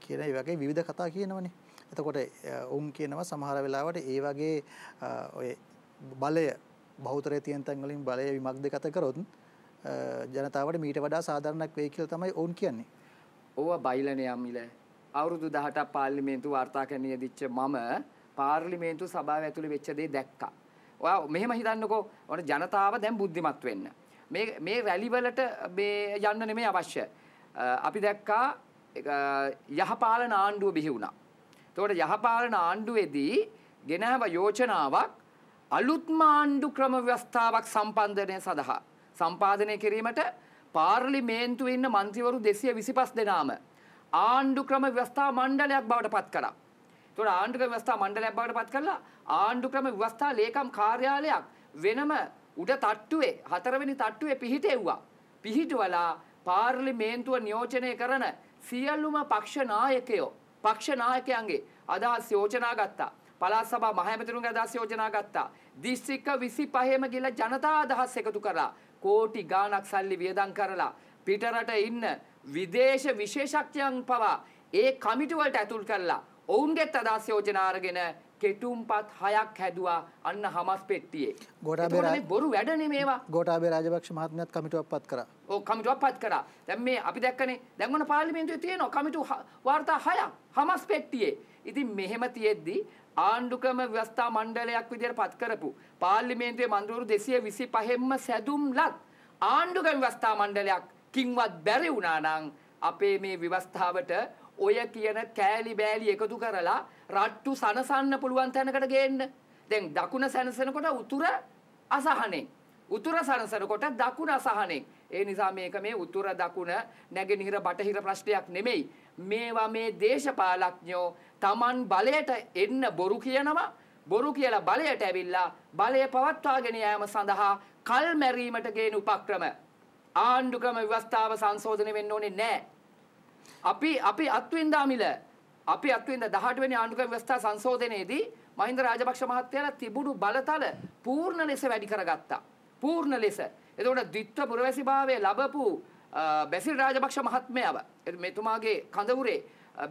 කියන වගේ විධ කතා කියනවනේ. එතකොට ඔවුන් කියනවා සමහර වෙලාවට ඒ වගේ ඔය බලය බෞතරය තියන් තැන්වලින් බලය විමක්ද කත කරොත් ජනතාවට මීට වඩා සාධරණක් වේ කියල තමයි ඔවුන් කියන්නේ. ඕව බයිලනයම් මිල අවුරුදු දහටක් පාර්ලිමේන්තු වාර්තාකරණය දිච්ච මම පාර්ලිමේන්තු සභාව ඇතුළි වෙච්චදේ දැක්කා. ඔයා මෙහෙම හිතන්නකෝ ඕන ජනතාව දැන් බුද්ධිමත් වෙන්න. මේ රැලිවලට යන්න නෙමේ අවශ්‍ය. අපි දැක්කා යහපාලන ආණ්ඩුව බිහි වුණා. තෝට යහපාලන ආණ්ඩුවේදී ගෙනහව යෝජනාවක් අලුත්ම ආණ්ඩු ක්‍රම ව්‍යවස්ථාවක් සම්පන්දනය සඳහා සම්පාදනය කිරීමට පාර්ලිමේන්තුවේ ඉන්න මන්ත්‍රීවරු 225 දෙනාම ආණ්ඩු ක්‍රම ව්‍යවස්ථා මණ්ඩලයක් බවට පත් කළා. ඒතකොට ආණ්ඩු ක්‍රම ව්‍යවස්ථා මණ්ඩලයක් බවට පත් කළා ආණ්ඩු ක්‍රම ව්‍යවස්ථා ලේකම් කාර්යාලයක් වෙනම උඩ තට්ටුවේ හතරවෙනි තට්ටුවේ පිහිටෙව්වා. පිහිටුවලා පාර්ලිමේන්තුව නියෝජනය කරන සියලුම පක්ෂ නායකයෝ පක්ෂ නායකයන්ගේ අදහස් යෝජනා ගත්තා. පළාත් සභා මහමැතිවරුන්ගේ අදහස් යෝජනා ගත්තා. දිස්ත්‍රික්ක 25ෙම ගිහිල්ලා ජනතා අදහස් එකතු කරලා කෝටි ගාණක් සල්ලි වියදම් කරලා පිටරට ඉන්න විදේශ විශේෂඥයන් පවා ඒ කමිටු වලට ඇතුල් කරලා ඔවුන්ගේත් අදහස් යෝජනා අරගෙන කෙටුම්පත් හයක් හැදවා අන්න හමස් පෙට්ටියේ ගොටාබේ බොරු වැඩන මේවා ගොටාබේ රජපක්ෂ මහත්මයත් කමිටුවක් පත් කර ඕ කමිටුවක් පත් කරා දැන් මේ අපි දැක්කනේ දැන් මොන පාර්ලිමේන්තුවේ තියෙනවා කමිටු වාර්තා හයක් හමස් පෙට්ටියේ ඉතින් මෙහෙම තියෙද්දි ආණ්ඩුක්‍රම ව්‍යවස්ථා මණ්ඩලයක් විදිහට පත් කරපු පාර්ලිමේන්තුවේ මන්ත්‍රවරු 225න්ම සැදුම් ලත් ආණ්ඩුක්‍රම ව්‍යවස්ථා මණ්ඩලයක් කින්වත් බැරි වුණා නම් අපේ මේ ව්‍යවස්ථාවට ඔය කියන කෑලි බෑලි එකතු කරලා රට්ටු සනසන්න පුළුවන් තැනකට ගේන්න. දැන් දකුණ සනසනකොට උතුර අසහනෙන්. උතුර සනසනකොට දකුණ අසහනෙන්. ඒ නිසා මේක මේ උතුර දකුණ නැගෙනහිර බටහිර ප්‍රශ්නයක් නෙමෙයි. මේවා මේ දේශපාලඥයෝ Taman බලයට එන්න බොරු කියනවා. බොරු කියලා බලයට ඇවිල්ලා බලය පවත්වාගෙන යාම සඳහා කල් මැරීමට ගේන උපක්‍රම. ආණ්ඩුක්‍රම ව්‍යවස්ථාව සංශෝධනය වෙන්න ඕනේ නැහැ. අපි අපි අත්විඳා මිල අපි අත්විඳ 18 වෙනි ආණ්ඩුක්‍රම ව්‍යවස්ථා සංශෝධනයේදී මහින්ද රාජපක්ෂ මහත්තයාලා තිබුණු බලතල පූර්ණ ලෙස වැඩි කරගත්තා. පූර්ණ ලෙස. එතකොට ද්විත්ව පුරවැසිභාවය ලැබපු බැසිල් රාජපක්ෂ මහත්මයාව මෙතුමාගේ කඳවුරේ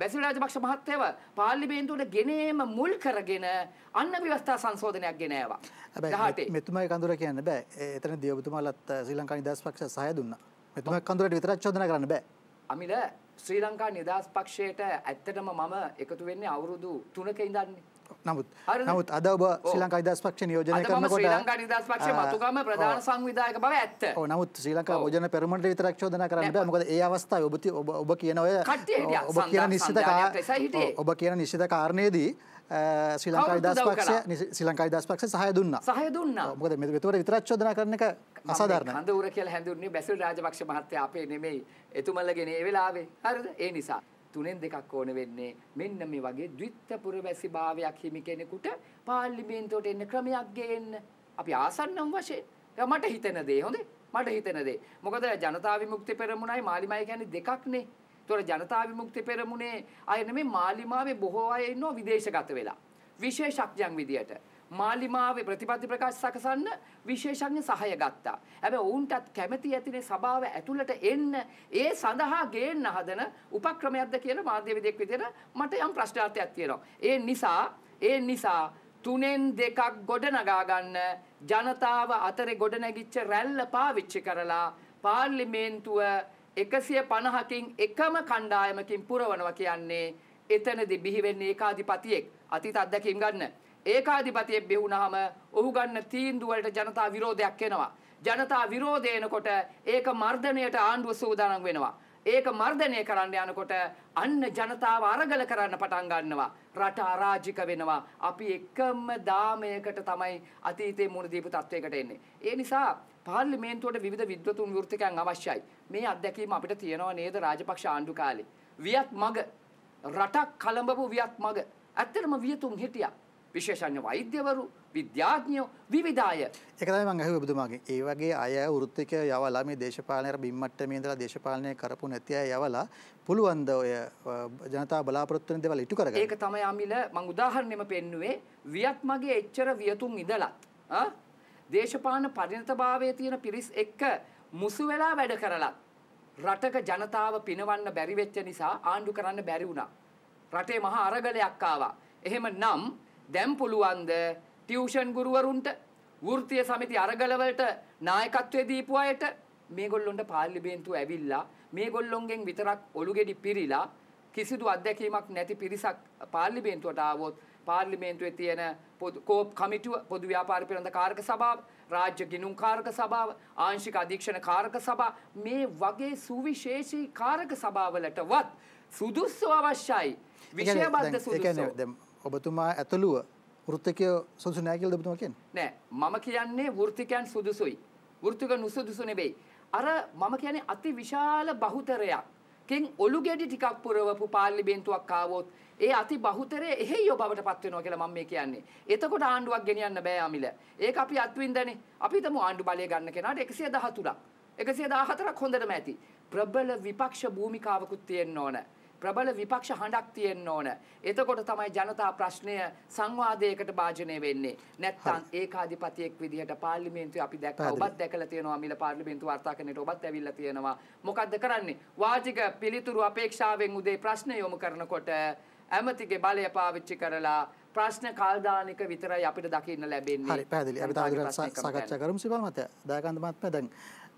බැසිල් රාජපක්ෂ මහත්තයව පාර්ලිමේන්තුවට ගෙනීම මුල් කරගෙන අන්න ව්‍යවස්ථා සංශෝධනයක් ගෙන ආවා. හැබැයි මෙතුමාගේ කඳවුර කියන්න බෑ. එතන දියවතුමාලත් ශ්‍රී ලංකා නිදහස් පක්ෂ සහය දුන්නා. මෙතුමා කඳවුරට විතරක් චෝදනා කරන්න බෑ. අමිල ශ්‍රී ලංකා නිදහස් පක්ෂයට ඇත්තටම මම එකතු වෙන්නේ අවුරුදු 3ක ඉඳන්නේ. නමුත් නමුත් අද ඔබ ශ්‍රීලංකා නිදහස් පක්ෂ නියෝජනය කරනකොට ශ්‍රීලංකා නිදහස් පක්ෂයේ මතුගම ප්‍රධාන සංවිධායක බව ඇත්ත. ඔව් නමුත් ශ්‍රීලංකා භෝජන පෙරමුණට විතරක් චෝදනා කරන්න බෑ. මොකද ඒ අවස්ථාවේ ඔබ ඔබ ඔබ කියන ඔය ඔබ කියන නිශ්චිත ඔබ කියන නිශ්චිත කාරණේදී ශ්‍රී ලංකා නිදහස් පක්ෂය ශ්‍රී ලංකා නිදහස් පක්ෂය සහය දුන්නා. සහය දුන්නා. මොකද මෙතකොට විතරක් චෝදනා කරන එක අසාධාරණයි. කඳවුර කියලා හැඳුන්නේ බැසිල් රාජපක්ෂ මහත්තයා අපේ නෙමෙයි. එතුමලගේ නේ වෙලාවේ. හරිද? ඒ නිසා තුනෙන් දෙකක් ඕන වෙන්නේ මෙන්න මේ වගේ ද්විත්ව පුරවැසි භාවයක් හිමි කෙනෙකුට පාර්ලිමේන්තුවට එන්න ක්‍රමයක් ගේන්න අපි ආසන්නම් වශයෙන් මට හිතෙන දේ හොඳේ මට හිතෙන දේ මොකද ජනතා විමුක්ති පෙරමුණයි මාලිමයි කියන්නේ දෙකක්නේ ඒතොර ජනතා විමුක්ති පෙරමුණේ අය නෙමෙයි මාලිමාවේ බොහෝ අය ඉන්නවා විදේශගත වෙලා විශේෂඥයන් විදියට මාලිමාවේ ප්‍රතිපත්ති ප්‍රකාශ සකසන්න විශේෂඥ සහය ගත්තා. හැබැයි ඔවුන්ටත් කැමැති ඇතිනේ සභාව ඇතුළට එන්න ඒ සඳහා ගේන්න හදන උපක්‍රමයක්ද කියලා මාධ්‍ය විදෙක් විදිහට මට යම් ප්‍රශ්නාර්ථයක් තියෙනවා. ඒ නිසා ඒ නිසා තුනෙන් දෙකක් ගොඩනගා ගන්න ජනතාව අතරේ ගොඩනැගිච්ච රැල්ල පාවිච්චි කරලා පාර්ලිමේන්තුව 150කින් එකම කණ්ඩායමකින් පුරවනවා කියන්නේ එතනදී බිහි වෙන්නේ ඒකාධිපතියෙක් අතීත අත්දැකීම් ගන්න ඒකාධිපතියෙක් බෙහුනහම ඔහු ගන්න තීන්දුව වලට ජනතා විරෝධයක් එනවා. ජනතා විරෝධය එනකොට ඒක මර්ධනයට ආණ්ඩුව සූදානම් වෙනවා. ඒක මර්ධනය කරන්න යනකොට අන්න ජනතාව අරගල කරන්න පටන් ගන්නවා. රට අරාජික වෙනවා. අපි එකම දාමයකට තමයි අතීතයේ මුණ දීපු තත්වයකට එන්නේ. ඒ නිසා පාර්ලිමේන්තුවට විවිධ විද්වතුන් විවෘතිකයන් අවශ්‍යයි. මේ අත්දැකීම අපිට තියෙනව නේද රාජපක්ෂ ආණ්ඩු කාලේ. වියත් මග රටක් කලඹපු වියත් මග. ඇත්තටම වියතුන් හිටියා. විශේෂඥ වෛද්‍යවරු විද්‍යාඥයෝ විවිධාය. ඒක තමයි මම අහුවේ ඔබතුමාගෙන්. ඒ වගේ අය වෘත්තික යවලා මේ දේශපාලනය අර බිම් මට්ටමේ ඉඳලා දේශපාලනය කරපු නැති අය යවලා පුළුවන් ද ඔය ජනතා බලාපොරොත්තු වෙන දේවල් ඉටු කරගන්න. ඒක තමයි අමිල මම උදාහරණෙම පෙන්නුවේ වියත්මගේ එච්චර වියතුන් ඉඳලත් ආ දේශපාලන පරිණතභාවයේ තියෙන පිරිස් එක්ක මුසු වෙලා වැඩ කරලත් රටක ජනතාව පිනවන්න බැරි වෙච්ච නිසා ආණ්ඩු කරන්න බැරි වුණා. රටේ මහා අරගලයක් ආවා. එහෙම නම් දැන් පුළුවන්ද ටියුෂන් ගුරුවරුන්ට වෘත්තීය සමිති අරගලවලට නායකත්වයේ දීපු අයට මේගොල්ලොන්ට පාර්ලිමේන්තුව ඇවිල්ලා මේගොල්ලොන්ගෙන් විතරක් ඔලුගෙඩි පිරිලා කිසිදු අත්දැකීමක් නැති පිරිසක් පාර්ලිමේන්තුවට ආවොත් පාර්ලිමේන්තුවේ තියෙන කෝප් කමිටුව පොදු ව්‍යාපාර පිළිබඳ කාර්ක සභාව රාජ්‍ය ගිණුම් කාර්ක සභාව ආංශික අධීක්ෂණ කාර්ක සභා මේ වගේ සුවිශේෂී කාර්ක සභාවලටවත් සුදුස්සු අවශ්‍යයි විෂයබද්ධ සුදුස්සු ඔබතුමා ඇතුළුව ෘත්තිකය සුදුසු නැහැ කියලා ඔබතුමා කියන්නේ? නෑ මම කියන්නේ වෘත්තිකයන් සුදුසුයි. වෘත්තික නුසුදුසු නෙවෙයි. අර මම කියන්නේ අති විශාල බහුතරයක්. කින් ඔලු ගැඩි ටිකක් පුරවපු පාර්ලිමේන්තුවක් ආවොත් ඒ අති බහුතරය එහෙයියෝ බවට පත් වෙනවා කියලා මම මේ කියන්නේ. එතකොට ආණ්ඩුවක් ගෙනියන්න බෑ අමිල. ඒක අපි අත්විඳනේ. අපි හිතමු ආණ්ඩු බලය ගන්න කෙනාට 113ක්. 114ක් හොඳටම ඇති. ප්‍රබල විපක්ෂ භූමිකාවකුත් තියෙන්න ඕන. ප්‍රබල විපක්ෂ හඬක් තියෙන්න ඕන. එතකොට තමයි ජනතා ප්‍රශ්නය සංවාදයකට භාජනය වෙන්නේ. නැත්නම් ඒකාධිපතියෙක් විදිහට පාර්ලිමේන්තුවේ අපි දැක්කා ඔබත් දැකලා තියෙනවා මිල පාර්ලිමේන්තුව වාර්තාකරණයට ඔබත් ඇවිල්ලා තියෙනවා. මොකද්ද කරන්නේ? වාචික පිළිතුරු අපේක්ෂාවෙන් උදේ ප්‍රශ්න යොමු කරනකොට ඇමතිගේ බලය පාවිච්චි කරලා ප්‍රශ්න කල්දානක විතරයි අපිට දකින්න ලැබෙන්නේ. හරි පැහැදිලි. අපි තාම සාකච්ඡා කරමු සිවල් මත. දයාකාන්ත මහත්මයා දැන්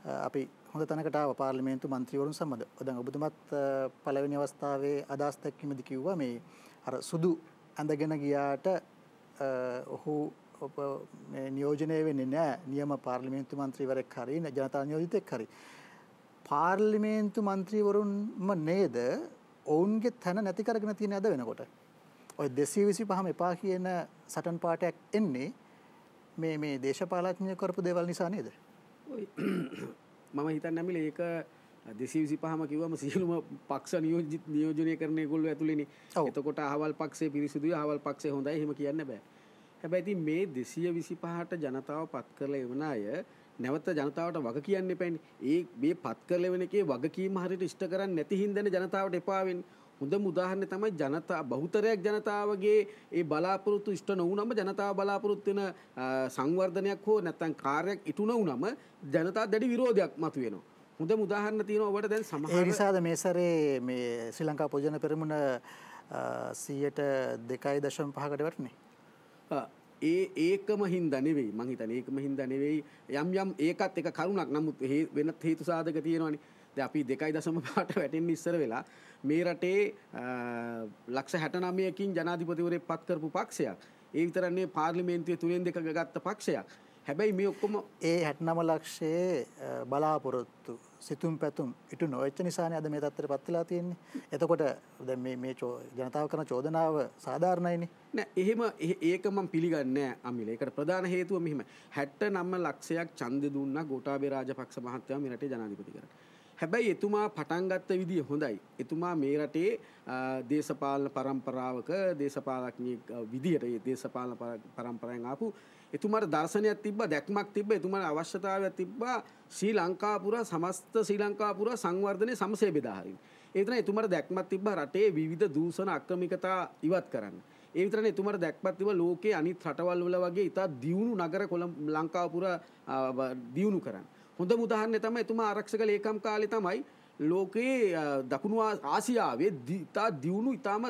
අපි හොඳ තැනකටාව පාර්ලිමේන්තු මන්ත්‍රීවරුන් සම්බඳ දැන් ඔබතුමත් පළවෙනි අවස්ථාවේ අදහස් දැක්වීමද කිව්වා මේ අර සුදු ඇඳගෙන ගියාට ඔහු නියෝජනය වෙන්නේ නෑ නියම පාර්ලිමේන්තු මන්ත්‍රීවරෙක් හරි ජනතා නියෝජිතෙක් හරි පාර්ලිමේන්තු මන්ත්‍රීවරුන්ම නේද ඔවුන්ගේ තැන නැති කරගෙන තියෙන ඇද වෙනකොට ඔය දෙසී විසි පහම එපා කියන සටන් පාටයක් එන්නේ මේ මේ දේශපාලඥය කරපු දෙවල් නිසා නේද මම හිතන් නැමිල ඒක දෙසී විසි පහම කිවම සියලුම පක්ෂ නියෝජිත් නියෝජනය කරනය ගොල්ල ඇතුලෙන එතකොට අවල් පක්ෂේ පිරිසිදු අවල් පක්ෂේ හොඳයි හෙම කියන්න බෑ හැබැයිති මේ දෙසිය විසි පහට ජනතාව පත් කරල එවන අය නැවත ජනතාවට වග කියන්න පැන් ඒ මේ පත් කරල වෙනකේ වගකීම හරිට ෂ්ට කරන්න නැති හින්දන ජනතාවට එපාවෙන් හොඳ මුදාහරණ තමයි ජනතා බහුතරයක් ජනතාවගේ ඒ බලාපොරොත්තු ඉෂ්ට නොවුනම ජනතාව බලාපොරොත්තු වෙන සංවර්ධනයක් හෝ නැත්නම් කාර්යයක් ඉටු නොවුනම ජනතා දැඩි විරෝධයක් මතුවෙනවා. හොඳ මුදාහරණ තියෙනවා ඔබට දැන් සමහර ඒ නිසාද මේ සැරේ මේ ශ්‍රී ලංකා පොජන පෙරමුණ 102.5කට වටනේ. ඒ ඒකම හින්ද නෙවෙයි මං හිතන්නේ ඒකම හින්ද නෙවෙයි යම් යම් ඒකත් එක කරුණක් නමුත් වෙනත් හේතු සාධක තියෙනවනේ. දැන් අපි 2.5 පාට වැටෙන්න ඉස්සර වෙලා මේ රටේ ලක්ෂ හැට නමයකින් ජනාධිපතිවරේ පත්කරපු පක්ෂයක් ඒ විතරන්නේ පාර්ලිමේන්තුවේ තුනෙන් දෙක ගත්ත පක්ෂයක් හැබැයි මේ ඔක්කොම ඒ හැට්නම ලක්ෂයේ බලාපොරොත්තු සිතුම් පැතුම් ඉට නොච්ච නිසාන අද මේ තත්තර පත්වෙලා තියෙන්නේ එතකොට ද මේ චෝ ජනතාව කරන චෝදනාව සාධාරණයිනි නෑ එහෙම ඒකමම් පිළිගන්න අමිල එකට ප්‍රධාන හේතුව මෙහෙම හැට්ට නම්ම ලක්ෂයක් චන්ද දුන්න ගෝටාබේ රාජ පක්ෂ මහත්තයා මෙරට ජනාධිපති කරට හැබැයි එතුමා පටන්ගත්ත විදිිය හොඳයි. එතුමා මේ රටේ දේශපාලන පරම්පරාවක දේශපාලක්ඥ විදියට දේශපාල පරම්පරයෙන් ආපු එතුමට දර්ශනයක් තිබ දැක්මක් තිබ එතුමට අවශ්‍යතාවයක් තිබ්බා ශ්‍රී ලංකාපුර සමස්ත ශ්‍රී ලංකාපුර සංවර්ධනය සමසේ බෙදාහරින්. ඒතන එතුමට දැක්මත් තිබ රටේ විධ දූසන අක්‍රමිකතා ඉවත් කරන්න. ඒවිතර එතුමට දැක්පත්තිව ලෝකයේ අනිත් රටවල් වල වගේ ඉතා දියුණු නගර කොළ ලංකාපුර දියුණු කරන්න. හොඳ මුදාහරන්න තම එතුමා ආරක්ෂක ලේකම් කාලෙ තමයි ලෝකයේ දකුණු ආසියාවේ ඉතා දියුණු ඉතාම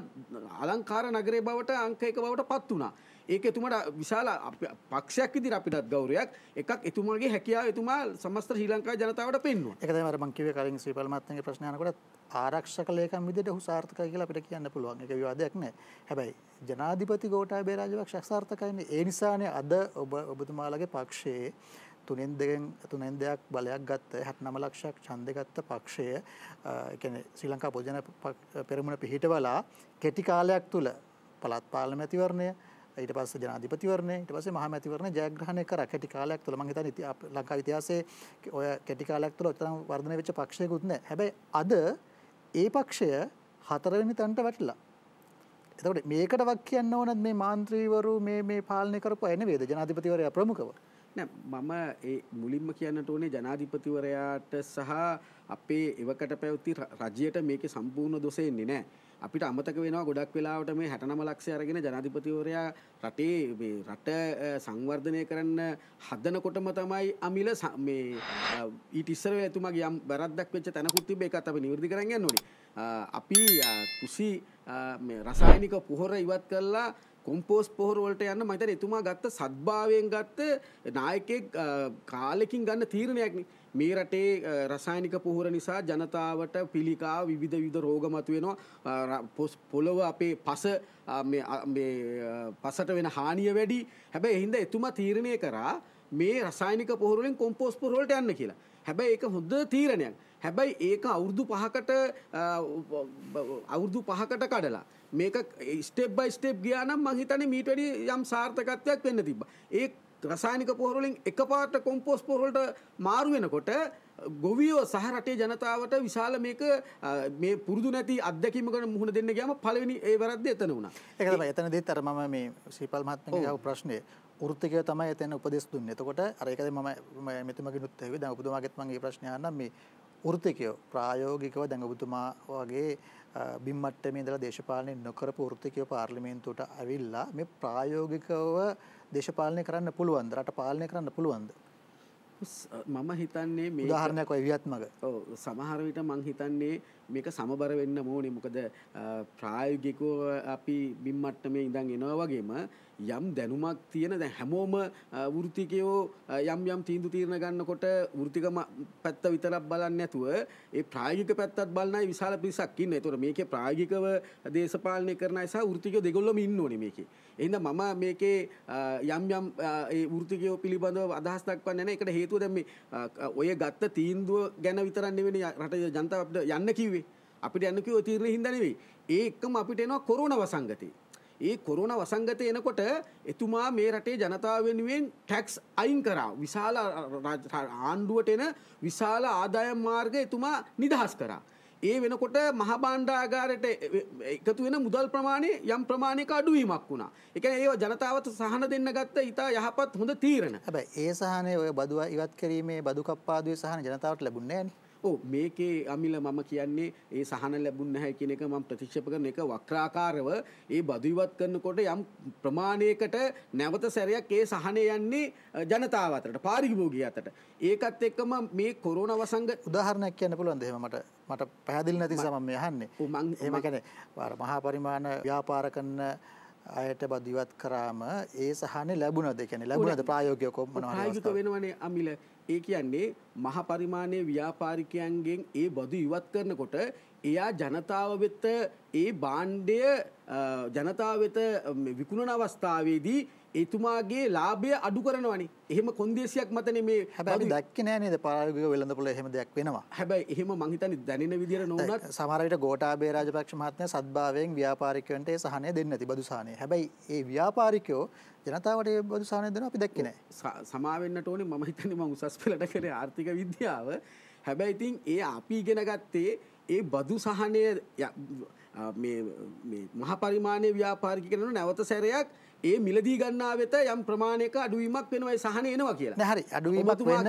අලංකාර නගරේ බවට අංක එක බවට පත් වුණා. ඒක එතුමට විශාල පක්ෂයක් ඉදිරි අපිටත් ගෞරවයක් එකක් එතුමාගේ හැකියාව එතුමා සමස්ත ශ්‍රී ලංකා ජනතාවට පෙන්වුවා. ඒක තමයි අර මං කිව්වේ කලින් ශ්‍රීපල් මහත්මයාගේ ප්‍රශ්නයනකොට ආරක්ෂක ලේකම් විදිහට ඔහු සාර්ථකයි කියලා අපිට කියන්න පුළුවන්. ඒක විවාදයක් නෑ. හැබැයි ජනාධිපති ගෝඨාභය රාජපක්ෂ අසාර්ථකයිනේ. ඒ නිසානේ අද ඔබ ඔබතුමාලගේ පක්ෂයේ තුනෙන් දෙකෙන් තුනෙන් දෙයක් බලයක් ගත්ත 69 ලක්ෂයක් ඡන්දය ගත්ත පක්ෂය ඒ කියන්නේ ශ්‍රී ලංකා පොදුජන පෙරමුණ පිහිටවලා කෙටි කාලයක් තුල පළාත් පාර්ලිමේ මැතිවරණය ඊට පස්සේ ජනාධිපතිවරණය ඊට පස්සේ මහා මැතිවරණය ජයග්‍රහණය කර කැටි කාලයක් තුළ මම හිතන්නේ ලංකාවේ ඉතිහාසයේ ඔය කැටි කාලයක් තුළ ඔතන වර්ධනය වෙච්ච පක්ෂයකුත් නැහැ. හැබැයි අද ඒ පක්ෂය හතරවෙනි තැනට වැටිලා. එතකොට මේකට වක් කියන්න ඕනත් මේ මාන්ත්‍රීවරු මේ මේ පාලනය කරපු අය නෙවෙයිද ජනාධිපතිවරයා ප්‍රමුඛව. මම ඒ මුලින්ම කියන්නට ඕනේ ජනාධිපතිවරයාට සහ අපේ එවකට පැවති රජයට මේක සම්පූර්ණ දොසෙන්නේ නෑ අපිට අමතක වෙනවා ගොඩක් වෙලාවට මේ හැටනම ලක්ෂය අරගෙන ජනාධිපතිවරයා රටේ රට සංවර්ධනය කරන්න හදනකොටම තමයි අමිල මේ ඊටිස්සර ඇතුමගේ යම් බැරද්දක් වෙච්ච තැනකුත්ති බේකත් අප නිවරදි කරන්න නොනේ අපි කුසි රසායනික පුහොර ඉවත් කරලා කොම්පෝස් පොහොරවලට යන්න මතර එතුමා ගත්ත සත්භාවයෙන් ගත්ත නායකෙක් කාලෙකින් ගන්න තීරණයක්න මේ රටේ රසායනික පොහොර නිසා ජනතාවට පිළිකා විවිධ විධ රෝගමතු වෙනවා පොස් පොළොව අපේ පස පසට වෙන හානිය වැඩි හැබැ එහින්ද එතුමා තීරණය කරා මේ රසායනික පොහොරුවෙන් කොම්පෝස් පොරොලට යන්න කියලා හැබැයි ඒක හොඳ තීරණයක් හැබැයි ඒක අවුරුදු පහකට අවුරුදු පහකට කඩලා මේක ස්ටෙප් බයි ස්ටෙප් ගියානම් මං හිතන්නේ මීට වැඩි යම් සාර්ථකත්වයක් වෙන්න තිබ්බා. ඒ රසායනික පොහොර වලින් එකපාරට කොම්පෝස්ට් පොහොර වලට මාරු වෙනකොට ගොවියෝ සහ රටේ ජනතාවට විශාල මේක මේ පුරුදු නැති අත්දැකීමකට මුහුණ දෙන්න ගියාම පළවෙනි ඒ වැරද්ද එතන වුණා. ඒක තමයි එතනදීත් අර මම මේ ශ්‍රීපල් මහත්මයාගේ ආව ප්‍රශ්නේ ෘතිකය තමයි එතන උපදෙස් දුන්නේ. එතකොට අර ඒකද මම මෙතුමගෙනුත් ඇහුවේ දැන් ඔබතුමාගෙත් මම මේ ප්‍රශ්නේ අහන්නම් මේ ෘතිකයෝ ප්‍රායෝගිකව දැඟබුතුමා වගේ බිම්මට්ට මේ දලා දේශපාලනය නොකරපු ෘතිකයෝ පාර්ලිමේන්තුවට ඇවිල්ලා මේ ප්‍රායෝගිකව දේශපාලනය කරන්න පුළුවන්ද රට පාලනය කරන්න පුළුවන්ද මම හිතන්නේ මේ උදාහරණයක් ඔය වියත්මක සමහර විට මං හිතන්නේ මේක සමබර වෙන්න ඕනේ මොකද ප්‍රායෝගිකව අපි බිම් මට්ටමේ ඉඳන් එනවා වගේම යම් දැනුමක් තියෙන දැන් හැමෝම වෘත්තිකයෝ යම් යම් තීන්දුව తీරන ගන්නකොට වෘත්තිකම පැත්ත විතරක් බලන්නේ නැතුව ඒ ප්‍රායෝගික පැත්තත් බලන අය විශාල පිරිසක් ඉන්නවා. ඒතකොට මේකේ ප්‍රායෝගිකව දේශපාලනය කරන අය සහ වෘත්තිකයෝ දෙගොල්ලොම ඉන්න ඕනේ මේකේ. එහෙනම් මම මේකේ යම් යම් ඒ වෘත්තිකයෝ පිළිබඳව අදහස් දක්වන්නේ නැහැ. ඒකට හේතුව දැන් මේ ඔය ගත්ත තීන්දුව ගැන විතරක් නෙවෙයි රට ජනතාව අපිට යන්න කිව්වේ අපිට යන්න කිව්ව තීරණය හින්දා නෙවෙයි. ඒ එක්කම අපිට එනවා කොරෝනා වසංගතේ. ඒ කොරෝන වසංගත එනකොට එතුමා මේ රටේ ජනතාව වෙනුවෙන් ටැක්ස් අයින් කරා විශාල ආණ්ඩුවට එන විශාල ආදායම් මාර්ග එතුමා නිදහස් කරා. ඒ වෙනකොට මහබණ්ඩාගාරයට එකතු වෙන මුදල් ප්‍රමාණය යම් ප්‍රමාණයක අඩුවීමක් වුණා. ඒ කියන්නේ ඒව ජනතාවට සහන දෙන්න ගත්ත ඊට යහපත් හොඳ තීරණ. හැබැයි ඒ සහනය ඔය බදුව ඉවත් කිරීමේ බදු කප්පාදුවේ සහන ජනතාවට ලැබුණේ නැහැ නේ. ඕ මේකේ අමිල මම කියන්නේ ඒ සහන ලැබුන් නැහැ කියන එක මම ප්‍රතික්ෂප කරන එක වක්‍රාකාරව ඒ බදවිවත් කරනකොට යම් ප්‍රමාණයකට නැවත සැරයක් ඒ සහනය යන්නේ ජනතාව අතරට පාරිභෝගිකය අතරට ඒකත් එක්කම මේ කොරෝන වසංග උදාහරණයක් කියන්න පුළුවන් දෙහෙම මට මට පැහැදිලි නැති නිසා මම යහන්නේ එහෙම කියන්නේ මහා පරිමාණ ව්‍යාපාර කරන අයට බදවිවත් කරාම ඒ සහනේ ලැබුණද කියන්නේ ලැබුණද ප්‍රායෝගිකව කොහොමද වෙනවනේ අමිල ඒ කියන්නේ මහ පරිමාණයේ ව්‍යාපාරිකයන්ගෙන් ඒ බදු ඉවත් කරනකොට එයා ජනතාව වෙත ඒ බාණ්ඩය ජනතාව වෙත විකුණන අවස්ථාවේදී එතුමාගේ ලාභය අඩු කරනවනි එහෙම කොන්දේසියක් මතන මේ හැබැ දක් නෑනද පාග වෙලඳපුල එහෙම දෙයක් වෙනවා හැබැයි එහෙම මහිතන දැනෙන විදිර නොනත් සමරට ගෝටාබේ රාජපක්ෂ මහත්මය සද්භාවයෙන් ව්‍යාපාරිකවන්ට සහනය දෙන්න ඇති බදුසානය හැබැයි ඒ ව්‍යාපාරිකයෝ ජනතාවට බදුසානය දෙන අපි දැක්කනෑ සමාවෙන්න්නට ඕනේ මහිතනම උසස් පෙලට කර ආර්ථික විද්‍යාව හැබැයිතින් ඒ අපි ඉගෙන ගත්තේ ඒ බදු සහනය මහපරිමාණය ව්‍යාපාරිකි කරන නැවත සැරයක් ඒ මිලදී ගන්නා වෙත යම් ප්‍රමාණයක අඩුවීමක් වෙනවයි සහන එනවා කියලා හරි අඩුවීමක් වෙන්න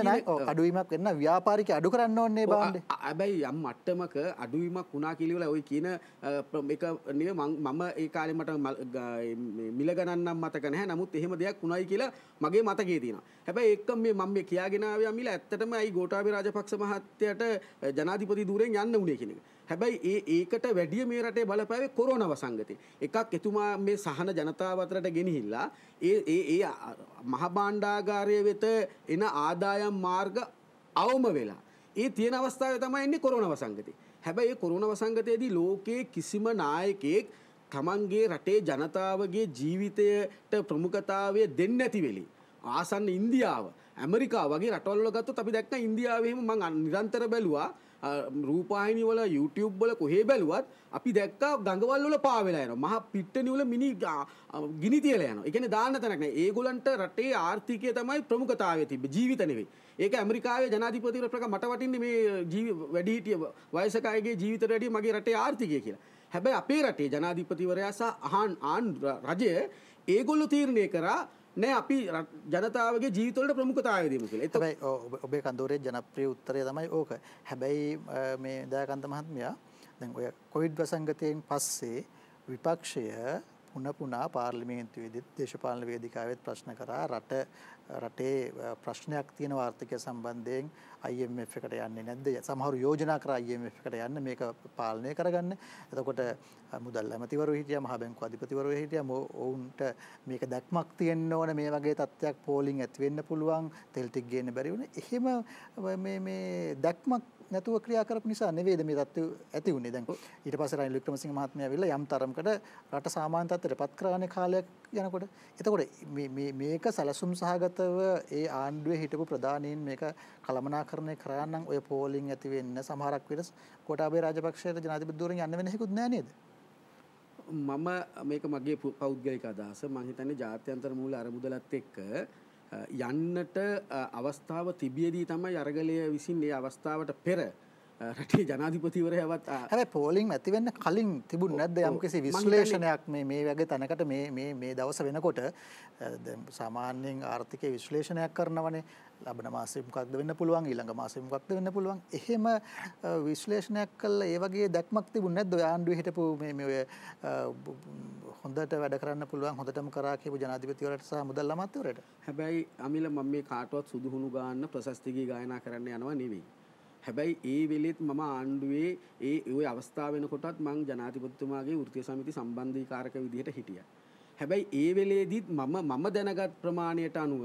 අඩුවීමක් වෙන්න ව්‍යාපාරික අඩු කරන්න ඕන්නේ බාන්ඩ ඇබැයි යම් මට්ටමක අඩුවීමක් වුණා කිලිවල ඔය කියන එක නිව මම ඒ කාලෙ මට මිල ගණන්නම් මතක නැහැ නමුත් එහෙම දෙයක් වුණයි කියලා මගේ මතකේ තියෙනවා හැබැයි එක්ක මේ මම මේ කියාගෙනාවේ මිල ඇත්තටම අයි ගෝඨාභය රාජපක්ෂ මහත්තයාට ජනාධිපති ධූරයෙන් යන්න උනේ කියන එක හැබැයි ඒ ඒකට වැඩිය මේ රටේ බලපෑවේ කොරෝනව සංගතය. එකක් එතුමා මේ සහන ජනතාව අතරට ගෙනහිල්ලා ඒ ඒ ඒ මහබාණ්ඩාගාරය වෙත එන ආදායම් මාර්ග අවම වෙලා. ඒ තියෙන අවස්ථාව තමයි එන්නේ කොරෝනව සංගතය. හැබැයි ඒ කොරෝනව සංගතයේදී ලෝකයේ කිසිම නායකයෙක් තමන්ගේ රටේ ජනතාවගේ ජීවිතයට ප්‍රමුඛතාවය දෙන්න ඇති වෙලි. ආසන්න ඉන්දියාව ඇමරිකා වගේ රටවල්ල ගත්ත අපි දැක්න ඉන්දියාවම මං නිරන්තර බැලවා රූපායිනි වල YouTube වල කොහේ බැලුවත් අපි දැක්කා ගඟවල් වල පාවෙලා යනවා. මහ පිට්ටනිය වල මිනි ගිනි තියලා යනවා. ඒ කියන්නේ දාන්න තැනක් නැහැ. ඒගොල්ලන්ට රටේ ආර්ථිකය තමයි ප්‍රමුඛතාවය තිබ්බේ. ජීවිත නෙවෙයි. ඒක ඇමරිකාවේ ජනාධිපතිවරයා ප්‍රකාශ මට වටින්නේ මේ ජීවි වැඩිහිටිය වයසක අයගේ ජීවිතයට වැඩිය මගේ රටේ ආර්ථිකය කියලා. හැබැයි අපේ රටේ ජනාධිපතිවරයා සහ අහන් ආන් රජය ඒගොල්ලෝ තීරණය කරා නෑ අපි ජනතාවගේ ජීවිතවලට ප්‍රමුඛතාවයදීම කියලා. එතකොට ඔබේ කඳවුරේ ජනප්‍රිය උත්තරය තමයි ඕක. හැබැයි මේ දයාකන්ත මහත්මයා දැන් ඔය කොවිඩ් වසංගතයෙන් පස්සේ විපක්ෂය පුන පුනා පාර්ලිමේන්තුවේදීත් දේශපාලන වේදිකාවෙත් ප්‍රශ්න කරා රට රටේ ප්‍රශ්නයක් තියෙන ආර්ථිකය සම්බන්ධයෙන් IMF එකට යන්නේ නැද්ද? සමහරු යෝජනා කරා IMF එකට යන්න මේක පාලනය කරගන්න. එතකොට මුදල් ඇමතිවරු හිටියා, මහ බැංකු අධිපතිවරු හිටියා. ඔවුන්ට මේක දැක්මක් තියෙන්න ඕන මේ වගේ තත්ත්වයක් පෝලිං ඇති වෙන්න පුළුවන්, තෙල් ටික ගේන්න බැරි වුණා. එහෙම මේ මේ දැක්මක් නැතුව ක්‍රියා කරපු නිසා නෙවෙයිද මේ තත්ත්වය ඇති වුණේ දැන් ඊට පස්සේ රනිල් වික්‍රමසිංහ මහත්මයා ඇවිල්ලා යම් තරමකට රට සාමාන්‍ය තත්ත්වයට පත් කරානේ කාලයක් යනකොට එතකොට මේ මේක සැලසුම් සහගතව ඒ ආණ්ඩුවේ හිටපු ප්‍රධානීන් මේක කළමනාකරණය කරා නම් ඔය පෝලිං ඇති වෙන්න සමහරක් විට කොටාබේ රාජපක්ෂයට ජනාධිපතිවරුන් යන්න වෙන හේකුත් නැහැ නේද මම මේක මගේ පෞද්ගලික අදහස මංහිතන්නේ ජාත්‍යන්තර මූල අරමුදලත් එක්ක යන්නට අවස්ථාව තිබියදී තමයි අරගලය විසින් ඒ අවස්ථාවට පෙර රටේ ජනාධිපතිවරයවත් හැ පෝලිින් ඇතිවෙන්න කලින් තිබුණ නැද යම් කිසි විශ්ලේෂණයක් මේ වගේ තැනකට මේ දවස වෙනකොට සාමාන්‍යයෙන් ආර්ථික විශ්ලේෂණයක් කරනවනේ ලබන මාසයමකක්ද වෙන්න පුළුවන් ඊළඟ මාසයමකක්ද වෙන්න පුළුවන් එහෙම විශ්ලේෂණයක් කල්ල ඒවගේ දැක්මක් තිබුණ නැද ආණ්ඩුව හිටපු මේ හොඳට වැඩ කරන්න පුළුවන් හොඳටම කරාකපු ජනාධිපතිවරට සහ මුදල් අමත්වරට හැබැයි අමිල මම මේ කාටුවත් සුදුහුණු ගාන්න ප්‍රසස්තිගේ ගායනා කරන්න යනවා නෙවෙයි හැබැයි ඒ වෙලෙත් මම ආණ්ඩුවේ ඒ ඔය අවස්ථාව වෙනකොටත් මං ජනාතිපත්තුමාගේ ෘතිය සමිති සම්බන්ධී කාරක විදිහට හිටිය. හැබැයි ඒ වෙලේදීත් මම මම දැනගත් ප්‍රමාණයට අනුව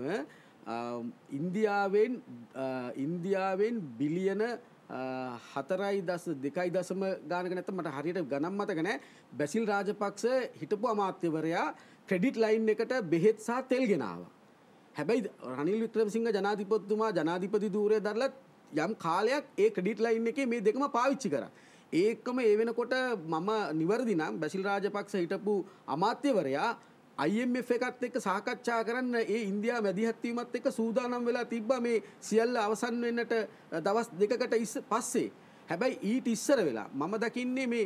ඉන්දියාවෙන් ඉන්දියාවෙන් බිලියන හතරයි දස් දෙකයි දසම ගානක නැත මට හරියට ගනම් මතකනෑ බැසිල් රාජපක්ෂ හිටපු අමාත්‍යවරයා ක්‍රෙඩිට් ලයින් එකට බෙහෙත් සහ තෙල් ගෙනාව. හැබැයි රනිල් වික්‍රමසිංහ ජනාධිපත්තුමා ජනාධිපති දූරය දරලත් යම් කාලයක් ඒ ක්‍රඩිට් ලයින් එකේ මේ දෙකම පාවිච්චි කර. ඒකම ඒ වෙනකොට මම නිවරදිනම් බැසිල් රාජපක්ෂ හිටපු අමාත්‍යවරයා IMF එකත් එක්ක සාකච්ඡා කරන්න ඒ ඉන්දියා මැදිහත්වීමත් එක්ක සූදානම් වෙලා තිබ්බ මේ සියල්ල අවසන් වෙන්නට දවස් දෙකකට ඉස්ස පස්සේ. හැබැයි ඊට ඉස්සර වෙලා මම දකින්නේ මේ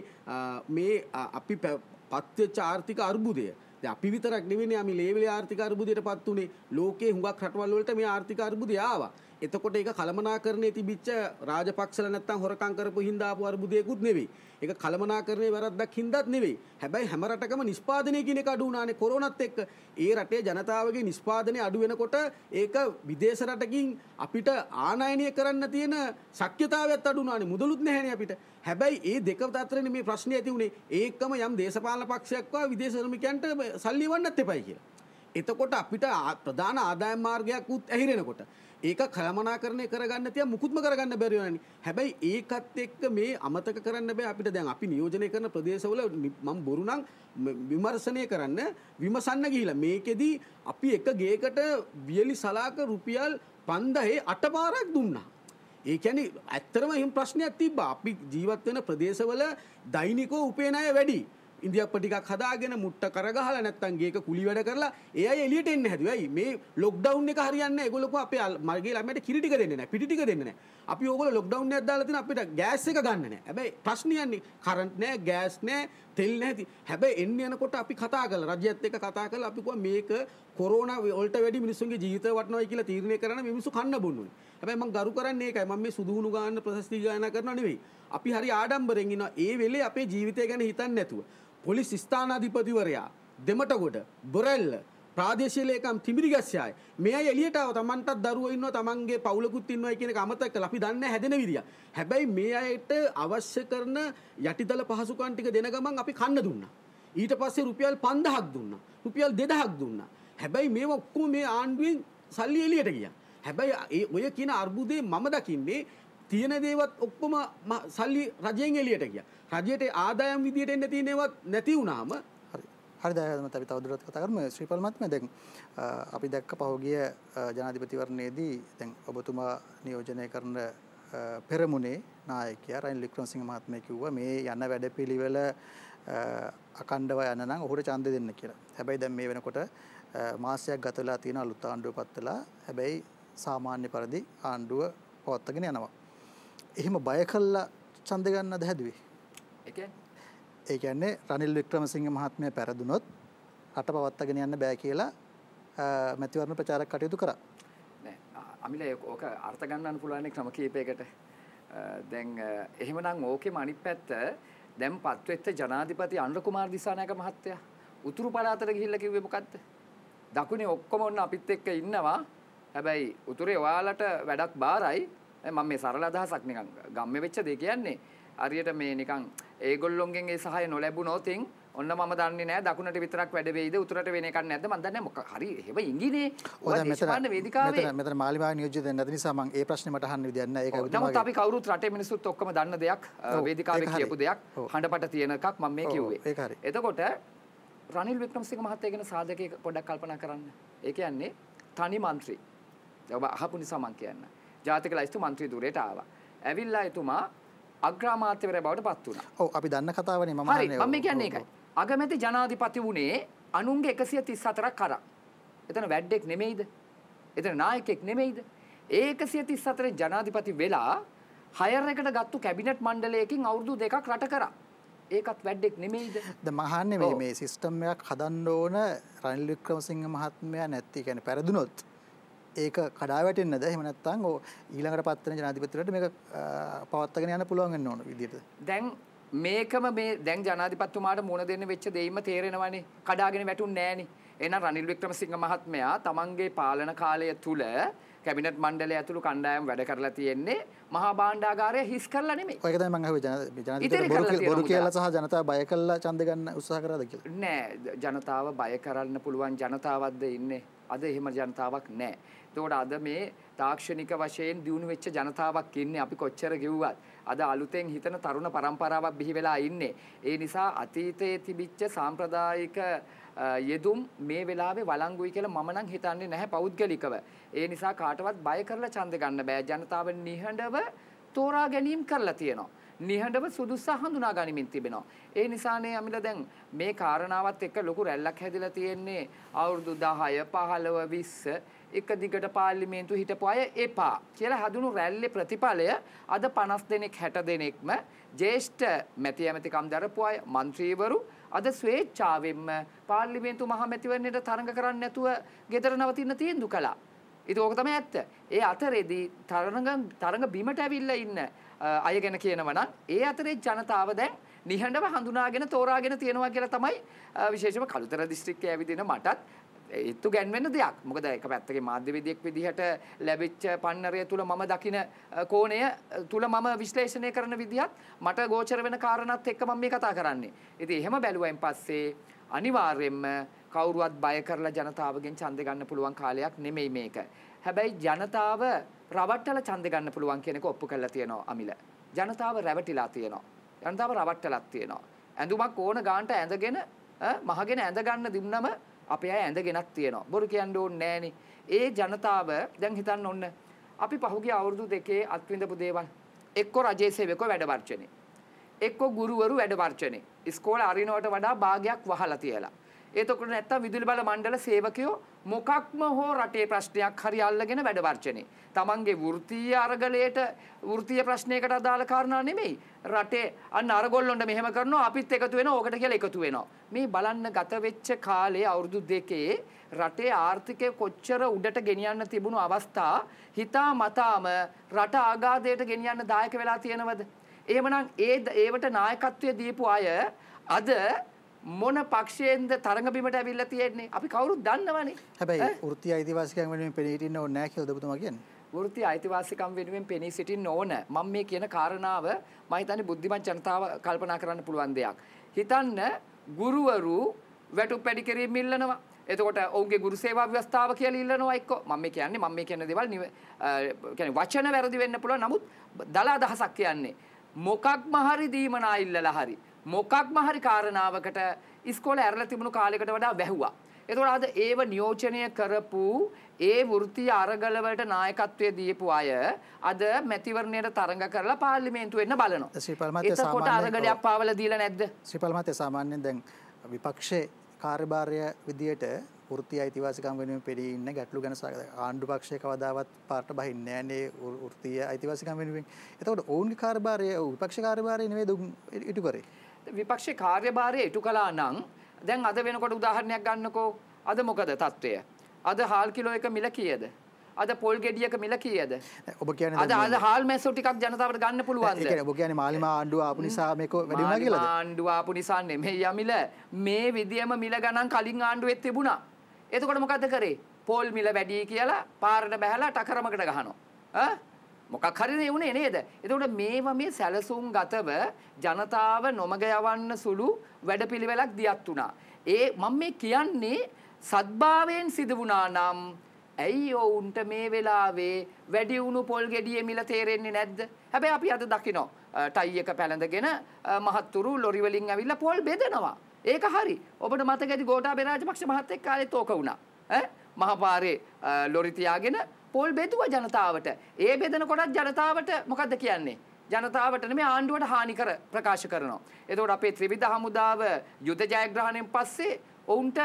මේ අපි පත්වෙච්ච ආර්ථික අර්බුදය අපි විතරක් නෙවෙයි මේ ලේවල ආර්ථික අර්බුදයට පත් උනේ ලෝකේ හුඟක් රටවල් වලට මේ ආර්ථික අර්බුදය ආවා. එතකොට ඒක කළමනාකරණයේ තිබිච්ච රාජපක්ෂල නැත්තම් හොරකම් කරපු හින්දා ආපු අර්බුදයකුත් නෙවෙයි. ඒක කළමනාකරණයේ වැරද්දක් හින්දාත් නෙවෙයි. හැබැයි හැම රටකම නිෂ්පාදනය කියන එක අඩු වුණානේ කොරෝනත් එක්ක. ඒ රටේ ජනතාවගේ නිෂ්පාදනය අඩු වෙනකොට ඒක විදේශ රටකින් අපිට ආනයනය කරන්න තියෙන ශක්්‍යතාවත් අඩු වුණානේ. මුදලුත් නැහැනේ අපිට. හැබැයි ඒ දෙක අතරනේ මේ ප්‍රශ්නේ ඇති වුණේ. ඒකම යම් දේශපාලන පක්ෂයක් වා විදේශ ශ්‍රමිකයන්ට සල්ලි වන්නත් එපයි කියලා. එතකොට අපිට ප්‍රධාන ආදායම් මාර්ගයක් උත් ඇහිරෙනකොට ඒක කළමනාකරණය කරගන්න තිය මුකුත්ම කරගන්න බැරිවනනි හැබැයි ඒකත් එක්ක මේ අමතක කරන්න බෑ අපිට දැන් අපි නියෝජනය කරන ප්‍රදේශවල මම බොරුනම් විමර්ශනය කරන්න විමසන්න ගිහිලා මේකෙදී අපි එක ගේකට වියලි සලාක රුපියල් පන්දහේ අටපාරක් දුන්නා ඒකැනි ඇත්තරම හිම ප්‍රශ්නයක් තිබ්බා අපි ජීවත් වෙන ප්‍රදේශවල දෛනිකෝ උපේනය වැඩි ඉදිියක්පටිකක් හදාගෙන මුට්ට කරගහල නැත්තන්ගේක කුලි වැඩ කරලා එය එලියට එන්න හැදවයි මේ ලොක්ඩව් එක හරින්න ගොලක අප මගේ ලමට කිරිටික දෙන්න පිටික දෙන්න අපි ඔගල ලොක්ඩව් ඇදදාලතින අපිට ගෑස එක ගන්නන ඇබයි ප්‍රශ්නයන්නේ කරන්ට්නෑ ගෑස්නෑ තෙල් නැති හැබැ එන්න යනකොට අපි කතා කල රජඇත් එක කතා කල අපිකුව මේක කොරන වලට වැඩි මිනිසුන්ගේ ජීත වටනොයි කියලා තීරණය කරන මිනිසු කන්න බොන්නු හැබැම ගරු කරන්නේ එකයි ම මේ සුදුහුණු ගන්න ප්‍රසස්ති ගාන කරන නෙවෙයි අපි හරි ආඩම්බරෙන්ගෙන ඒ වෙලේ අපේ ජීවිතය ගැන හිතන්න නැතුව පොලිස් ස්ථානාධිපතිවරයා දෙමටගොඩ බොරැල්ල ප්‍රාදේශලේකම් තිමිරිගස්යයි මේ එලියටාව තමන්ට දරුවන්න තමන්ගේ පවුලකුත්තින්වයි කියන අමතක් ලි දන්න හැදෙන විදිිය හැබැයි මේ අයට අවශ්‍ය කරන යටිදල පහසුකන්ටික දෙන ගමන් අපි කන්න දුන්න. ඊට පස්සේ රුපියල් පන්දහක් දුන්න රුපියල් දෙදහක් දුන්න. හැබැයි මේ ඔක්කු මේ ආණ්ඩුවෙන් සල්ලි එලියට ගිය. හැබැයි ඔය කියන අර්බුදේ මම දකින්නේ තියෙන දේවත් ඔක්කොම සල්ලි රජයෙන් එලියට ගියා. රජයට ආදායම් විදියට එන්න තියෙනවත් නැති වුණාම හරි. හරි දැන් අපි තවදුරටත් කතා කරමු ශ්‍රීපල් මහත්මයා දැන් අපි දැක්ක පහුගිය ජනාධිපතිවරණයේදී දැන් ඔබතුමා නියෝජනය කරන පෙරමුණේ නායකයා රනිල් වික්‍රමසිංහ මහත්මයා කිව්වා මේ යන වැඩපිළිවෙල අකණ්ඩව යන නම් ඔහුට ඡන්දය දෙන්න කියලා. හැබැයි දැන් මේ වෙනකොට මාසයක් ගත වෙලා තියෙන අලුත් ආණ්ඩුව පත් වෙලා හැබැයි සාමාන්‍ය පරිදි ආණ්ඩුව පවත්වාගෙන යනවා. එහෙම බය කල්ලා චන්ද ගන්න දැහැදුවේ. ඒ කියන්නේ රනිල් වික්‍රමසිංහ මහත්මය පැරදුනොත් රට පවත්තගෙන යන්න බෑ කියලා මැතිවරණ ප්‍රචාරක් කටයුතු කරා. අමිල ඕක අර්ථ ගන්නන්න පුළුවන්නේ ක්‍රම කීපයකට දැන් එහෙමනම් ඕකේ අනිත් පැත්ත දැන් පත්වෙච්ච ජනාධිපති අනුර කුමාර දිසානායක මහත්තයා උතුරු පළාතට ගිහිල්ලා කිව්වේ මොකද්ද? දකුණේ ඔක්කොම ඔන්න අපිත් එක්ක ඉන්නවා. හැබැයි උතුරේ ඔයාලට වැඩක් බාරයි. මම මේ සරල අදහසක් නිකන් ගම්ම වෙච්ච දේ කියන්නේ. හරියට මේ නිකන් ඒගොල්ලොන්ගෙන් ඒ සහාය නොලැබුණොත් ඔන්න මම දන්නේ නෑ දකුණට විතරක් වැඩ වෙයිද උතුරට වෙන එකක් නැද්ද මම දන්නේ මොකක් හරි එහෙම ඉංගිනේ ඔය දේශපාලන වේදිකාවේ මෙතන මෙතන මාලිමාව නියෝජිත නැති නිසා මම ඒ ප්‍රශ්නේ මට අහන්න විදියක් නෑ ඒක නමුත් අපි කවුරුත් රටේ මිනිස්සුත් ඔක්කොම දන්න දෙයක් වේදිකාවේ කියපු දෙයක් හඬපට තියෙන එකක් මම මේ කිව්වේ ඒක හරි එතකොට රනිල් වික්‍රමසිංහ මහත්තයා ගැන සාධකයක පොඩ්ඩක් කල්පනා කරන්න ඒ කියන්නේ තනි മന്ത്രി ඔබ අහපු නිසා මම කියන්නේ ජාතික ලයිස්තු මන්ත්‍රී ධූරයට ආවා. ඇවිල්ලා එතුමා අග්‍රාමාත්‍යවරයා බවට පත් වුණා. ඔව් අපි දන්න කතාවනේ මම හරි මම කියන්නේ ඒකයි. අගමැති ජනාධිපති වුණේ අනුන්ගේ 134ක් කරා. එතන වැඩෙක් නෙමෙයිද? එතන නායකයෙක් නෙමෙයිද? ඒ 134 ජනාධිපති වෙලා හයර් එකට ගත්තු කැබිනට් මණ්ඩලයකින් අවුරුදු දෙකක් රට කරා. ඒකත් වැඩෙක් නෙමෙයිද? ද මහන්නේ මේ මේ සිස්ටම් එකක් හදන්න ඕන රනිල් වික්‍රමසිංහ මහත්මයා නැති කියන්නේ පෙරදුනොත් ඒක කඩා වැටෙන්නද එහෙම නැත්නම් ඕ ඊළඟට පත්වන ජනාධිපතිවරට මේක පවත්වාගෙන යන්න පුළුවන් වෙන්න ඕන විදිහට දැන් මේකම මේ දැන් ජනාධිපතිතුමාට මුණ දෙන්න වෙච්ච දෙයින්ම තේරෙනවනේ කඩාගෙන වැටුන්නේ නැහනේ එහෙනම් රනිල් වික්‍රමසිංහ මහත්මයා තමන්ගේ පාලන කාලය තුල කැබිනට් මණ්ඩලය ඇතුළු කණ්ඩායම් වැඩ කරලා තියෙන්නේ මහා භාණ්ඩාගාරය හිස් කරලා නෙමෙයි. ඔයක තමයි මම අහුවේ ජනතාව බොරු කියලා සහ ජනතාව බය කරලා ඡන්ද ගන්න උත්සාහ කරාද කියලා. නෑ ජනතාව බය කරන්න පුළුවන් ජනතාවක්ද ඉන්නේ. අද එහෙම ජනතාවක් නැහැ. එතකොට අද මේ තාක්ෂණික වශයෙන් දියුණු වෙච්ච ජනතාවක් ඉන්නේ අපි කොච්චර ගෙව්වත්. අද අලුතෙන් හිතන තරුණ පරම්පරාවක් බිහි වෙලා ඉන්නේ. ඒ නිසා අතීතයේ තිබිච්ච සාම්ප්‍රදායික යෙදුම් මේ වෙලාවේ වළංගුයි කියලා මම නම් හිතන්නේ නැහැ පෞද්ගලිකව. ඒ නිසා කාටවත් බය කරලා ඡන්ද ගන්න බෑ. ජනතාව නිහඬව තෝරා ගැනීම කරලා තියෙනවා. නිහඬව සුදුස්ස හඳුනා ගනිමින් තිබෙනවා. ඒ නිසානේ අමිල දැන් මේ කාරණාවත් එක්ක ලොකු රැල්ලක් හැදිලා තියෙන්නේ අවුරුදු 10 15 20 එක දිගට පාර්ලිමේන්තු හිටපු අය එපා කියලා හඳුනු රැල්ලේ ප්‍රතිඵලය අද 50 දෙනෙක් 60 දෙනෙක්ම ජේෂ්ඨ මැති ඇමතිකම් දරපු අය മന്ത്രിවරු අද ස්වේච්ඡාවෙන්ම පාර්ලිමේන්තු මහමැතිවරණයට තරඟ කරන්නේ නැතුව ගෙදර නවතින්න තීන්දුව කළා. ඒක ඕක තමයි ඇත්ත. ඒ අතරෙදී තරඟ තරඟ බිමට ඇවිල්ලා ඉන්න අය ගැන කියනවනම් ඒ අතරේ ජනතාව දැන් නිහඬව හඳුනාගෙන තෝරාගෙන තියෙනවා කියලා තමයි විශේෂම කළුතර දිස්ත්‍රික්කයේ ඇවිදින මටත් ඒත්තු ගැන්වෙන දෙයක්. මොකද එක පැත්තකේ මාධ්‍යවේදියෙක් විදිහට ලැබිච්ච පන්නරය තුල මම දකින කෝණය තුල මම විශ්ලේෂණය කරන විදිහත් මට ගෝචර වෙන කාරණාත් එක්ක මම මේ කතා කරන්නේ. ඉතින් එහෙම බැලුවයින් පස්සේ අනිවාර්යයෙන්ම කවුරුවත් බය කරලා ජනතාවගෙන් ඡන්ද ගන්න පුළුවන් කාලයක් නෙමෙයි මේක. හැබැයි ජනතාව රවට්ටල ඡන්ද ගන්න පුළුවන් කියන එක ඔප්පු කරලා තියෙනවා අමිල. ජනතාව රැවටිලා තියෙනවා. ජනතාව රවට්ටලක් තියෙනවා. ඇඳුමක් ඕන ගාන්ට ඇඳගෙන මහගෙන ඇඳ ගන්න දුන්නම අපේ අය ඇඳගෙනක් තියෙනවා. බොරු කියන්න ඕනේ නෑනේ. ඒ ජනතාව දැන් හිතන්න ඔන්න අපි පහුගිය අවුරුදු දෙකේ අත්විඳපු දේවල් එක්කෝ රජයේ සේවකෝ වැඩ වර්ජනේ. එක්කෝ ගුරුවරු වැඩ වර්ජනේ. ඉස්කෝල අරිනවට වඩා භාගයක් වහලා තියලා. එතකොට නැත්තම් විදුලි බල මණ්ඩල සේවකයෝ මොකක්ම හෝ රටේ ප්‍රශ්නයක් හරි අල්ලගෙන වැඩ වර්ජනේ. තමන්ගේ වෘත්තීය අරගලයට වෘත්තීය ප්‍රශ්නයකට අදාළ කාරණා නෙමෙයි. රටේ අන්න අරගොල්ලොන්ට මෙහෙම කරනවා අපිත් එකතු වෙනවා ඕකට කියලා එකතු වෙනවා. මේ බලන්න ගත වෙච්ච කාලේ අවුරුදු දෙකේ රටේ ආර්ථිකය කොච්චර උඩට ගෙනියන්න තිබුණු අවස්ථා හිතා මතාම රට ආගාදයට ගෙනියන්න දායක වෙලා තියෙනවද? එහෙමනම් ඒ ඒවට නායකත්වය දීපු අය අද මොන පක්ෂයෙන්ද තරඟ බිමට ඇවිල්ලා තියෙන්නේ? අපි කවුරුත් දන්නවනේ. හැබැයි වෘත්ති අයිතිවාසිකම් වෙනුවෙන් පෙනී හිටින්න ඕනේ නැහැ කියලා ඔබතුමා කියන්නේ. වෘත්ති අයිතිවාසිකම් වෙනුවෙන් පෙනී සිටින්න ඕන. මම මේ කියන කාරණාව මම හිතන්නේ බුද්ධිමත් ජනතාව කල්පනා කරන්න පුළුවන් දෙයක්. හිතන්න ගුරුවරු වැටුප් පැඩි කිරීම ඉල්ලනවා. එතකොට ඔවුන්ගේ ගුරු සේවා ව්‍යවස්ථාව කියලා ඉල්ලනවා එක්ක මම මේ කියන්නේ මම මේ කියන දේවල් කියන්නේ වචන වැරදි වෙන්න පුළුවන් නමුත් දල අදහසක් කියන්නේ මොකක්ම හරි දීමනා ඉල්ලලා හරි මොකක්ම හරි කාරණාවකට ඉස්කෝල ඇරලා තිබුණු කාලයකට වඩා වැහුවා. එතකොට අද ඒව නියෝජනය කරපු ඒ වෘත්තීය අරගලවලට නායකත්වය දීපු අය අද මැතිවරණයට තරඟ කරලා පාර්ලිමේන්තු වෙන්න බලනවා. ශ්‍රීපල් මහත්තයා සාමාන්‍යයෙන් එතකොට අරගලයක් පාවලා දීලා නැද්ද? ශ්‍රීපල් මහත්තයා සාමාන්‍යයෙන් දැන් විපක්ෂයේ කාර්යභාරය විදියට ෘති අයිතිවාසිකම් වෙනුවෙන් පෙරී ඉන්න ගැටලු ගැන ආණ්ඩු පක්ෂය කවදාවත් පාට බහින්නේ නෑනේ ෘතිය අයිතිවාසිකම් වෙනුවෙන්. එතකොට ඔවුන්ගේ කාර්යභාරය විපක්ෂ කාර්යභාරය නෙවෙයි ඉටු කරේ. විපක්ෂේ කාර්යභාරය ඉටු කළා නම් දැන් අද වෙනකොට උදාහරණයක් ගන්නකෝ අද මොකද තත්ත්වය අද හාල් කිලෝ එක මිල කීයද අද පොල් ගෙඩියක මිල කීයද ඔබ කියන්නේ අද අද හාල් මැස්සෝ ටිකක් ජනතාවට ගන්න පුළුවන්ද ඒ කියන්නේ ඔබ කියන්නේ මාලිමා ආණ්ඩුව ආපු නිසා මේක වැඩි වුණා කියලාද ආණ්ඩුව ආපු නිසා නෙමෙයි යමිල මේ විදියම මිල ගණන් කලින් ආණ්ඩුවෙත් තිබුණා එතකොට මොකද කරේ පොල් මිල වැඩි කියලා පාරට බැහැලා ටකරමකට ගහනවා ඈ මොකක් හරි වුණේ නේද? එතකොට මේවා මේ සැලසුම් ගතව ජනතාව නොමග යවන්න සුළු වැඩපිළිවෙලක් දියත් වුණා. ඒ මම මේ කියන්නේ සත්භාවයෙන් සිදු වුණා නම් ඇයි ඔවුන්ට මේ වෙලාවේ වැඩි වුණු පොල් ගෙඩියේ මිල තේරෙන්නේ නැද්ද? හැබැයි අපි අද දකිනවා ටයි එක පැලඳගෙන මහත්තුරු ලොරි වලින් ඇවිල්ලා පොල් බෙදනවා. ඒක හරි. ඔබට මතකද ගෝඨාභය රාජපක්ෂ මහත් එක්ක කාලෙත් ඕක වුණා. ඈ මහපාරේ ලොරි තියාගෙන පොල් බෙදුවා ජනතාවට. ඒ බෙදනකොටත් ජනතාවට මොකද්ද කියන්නේ? ජනතාවට නෙමෙයි ආණ්ඩුවට හානි කර ප්‍රකාශ කරනවා. එතකොට අපේ ත්‍රිවිධ හමුදාව යුද ජයග්‍රහණයෙන් පස්සේ ඔවුන්ට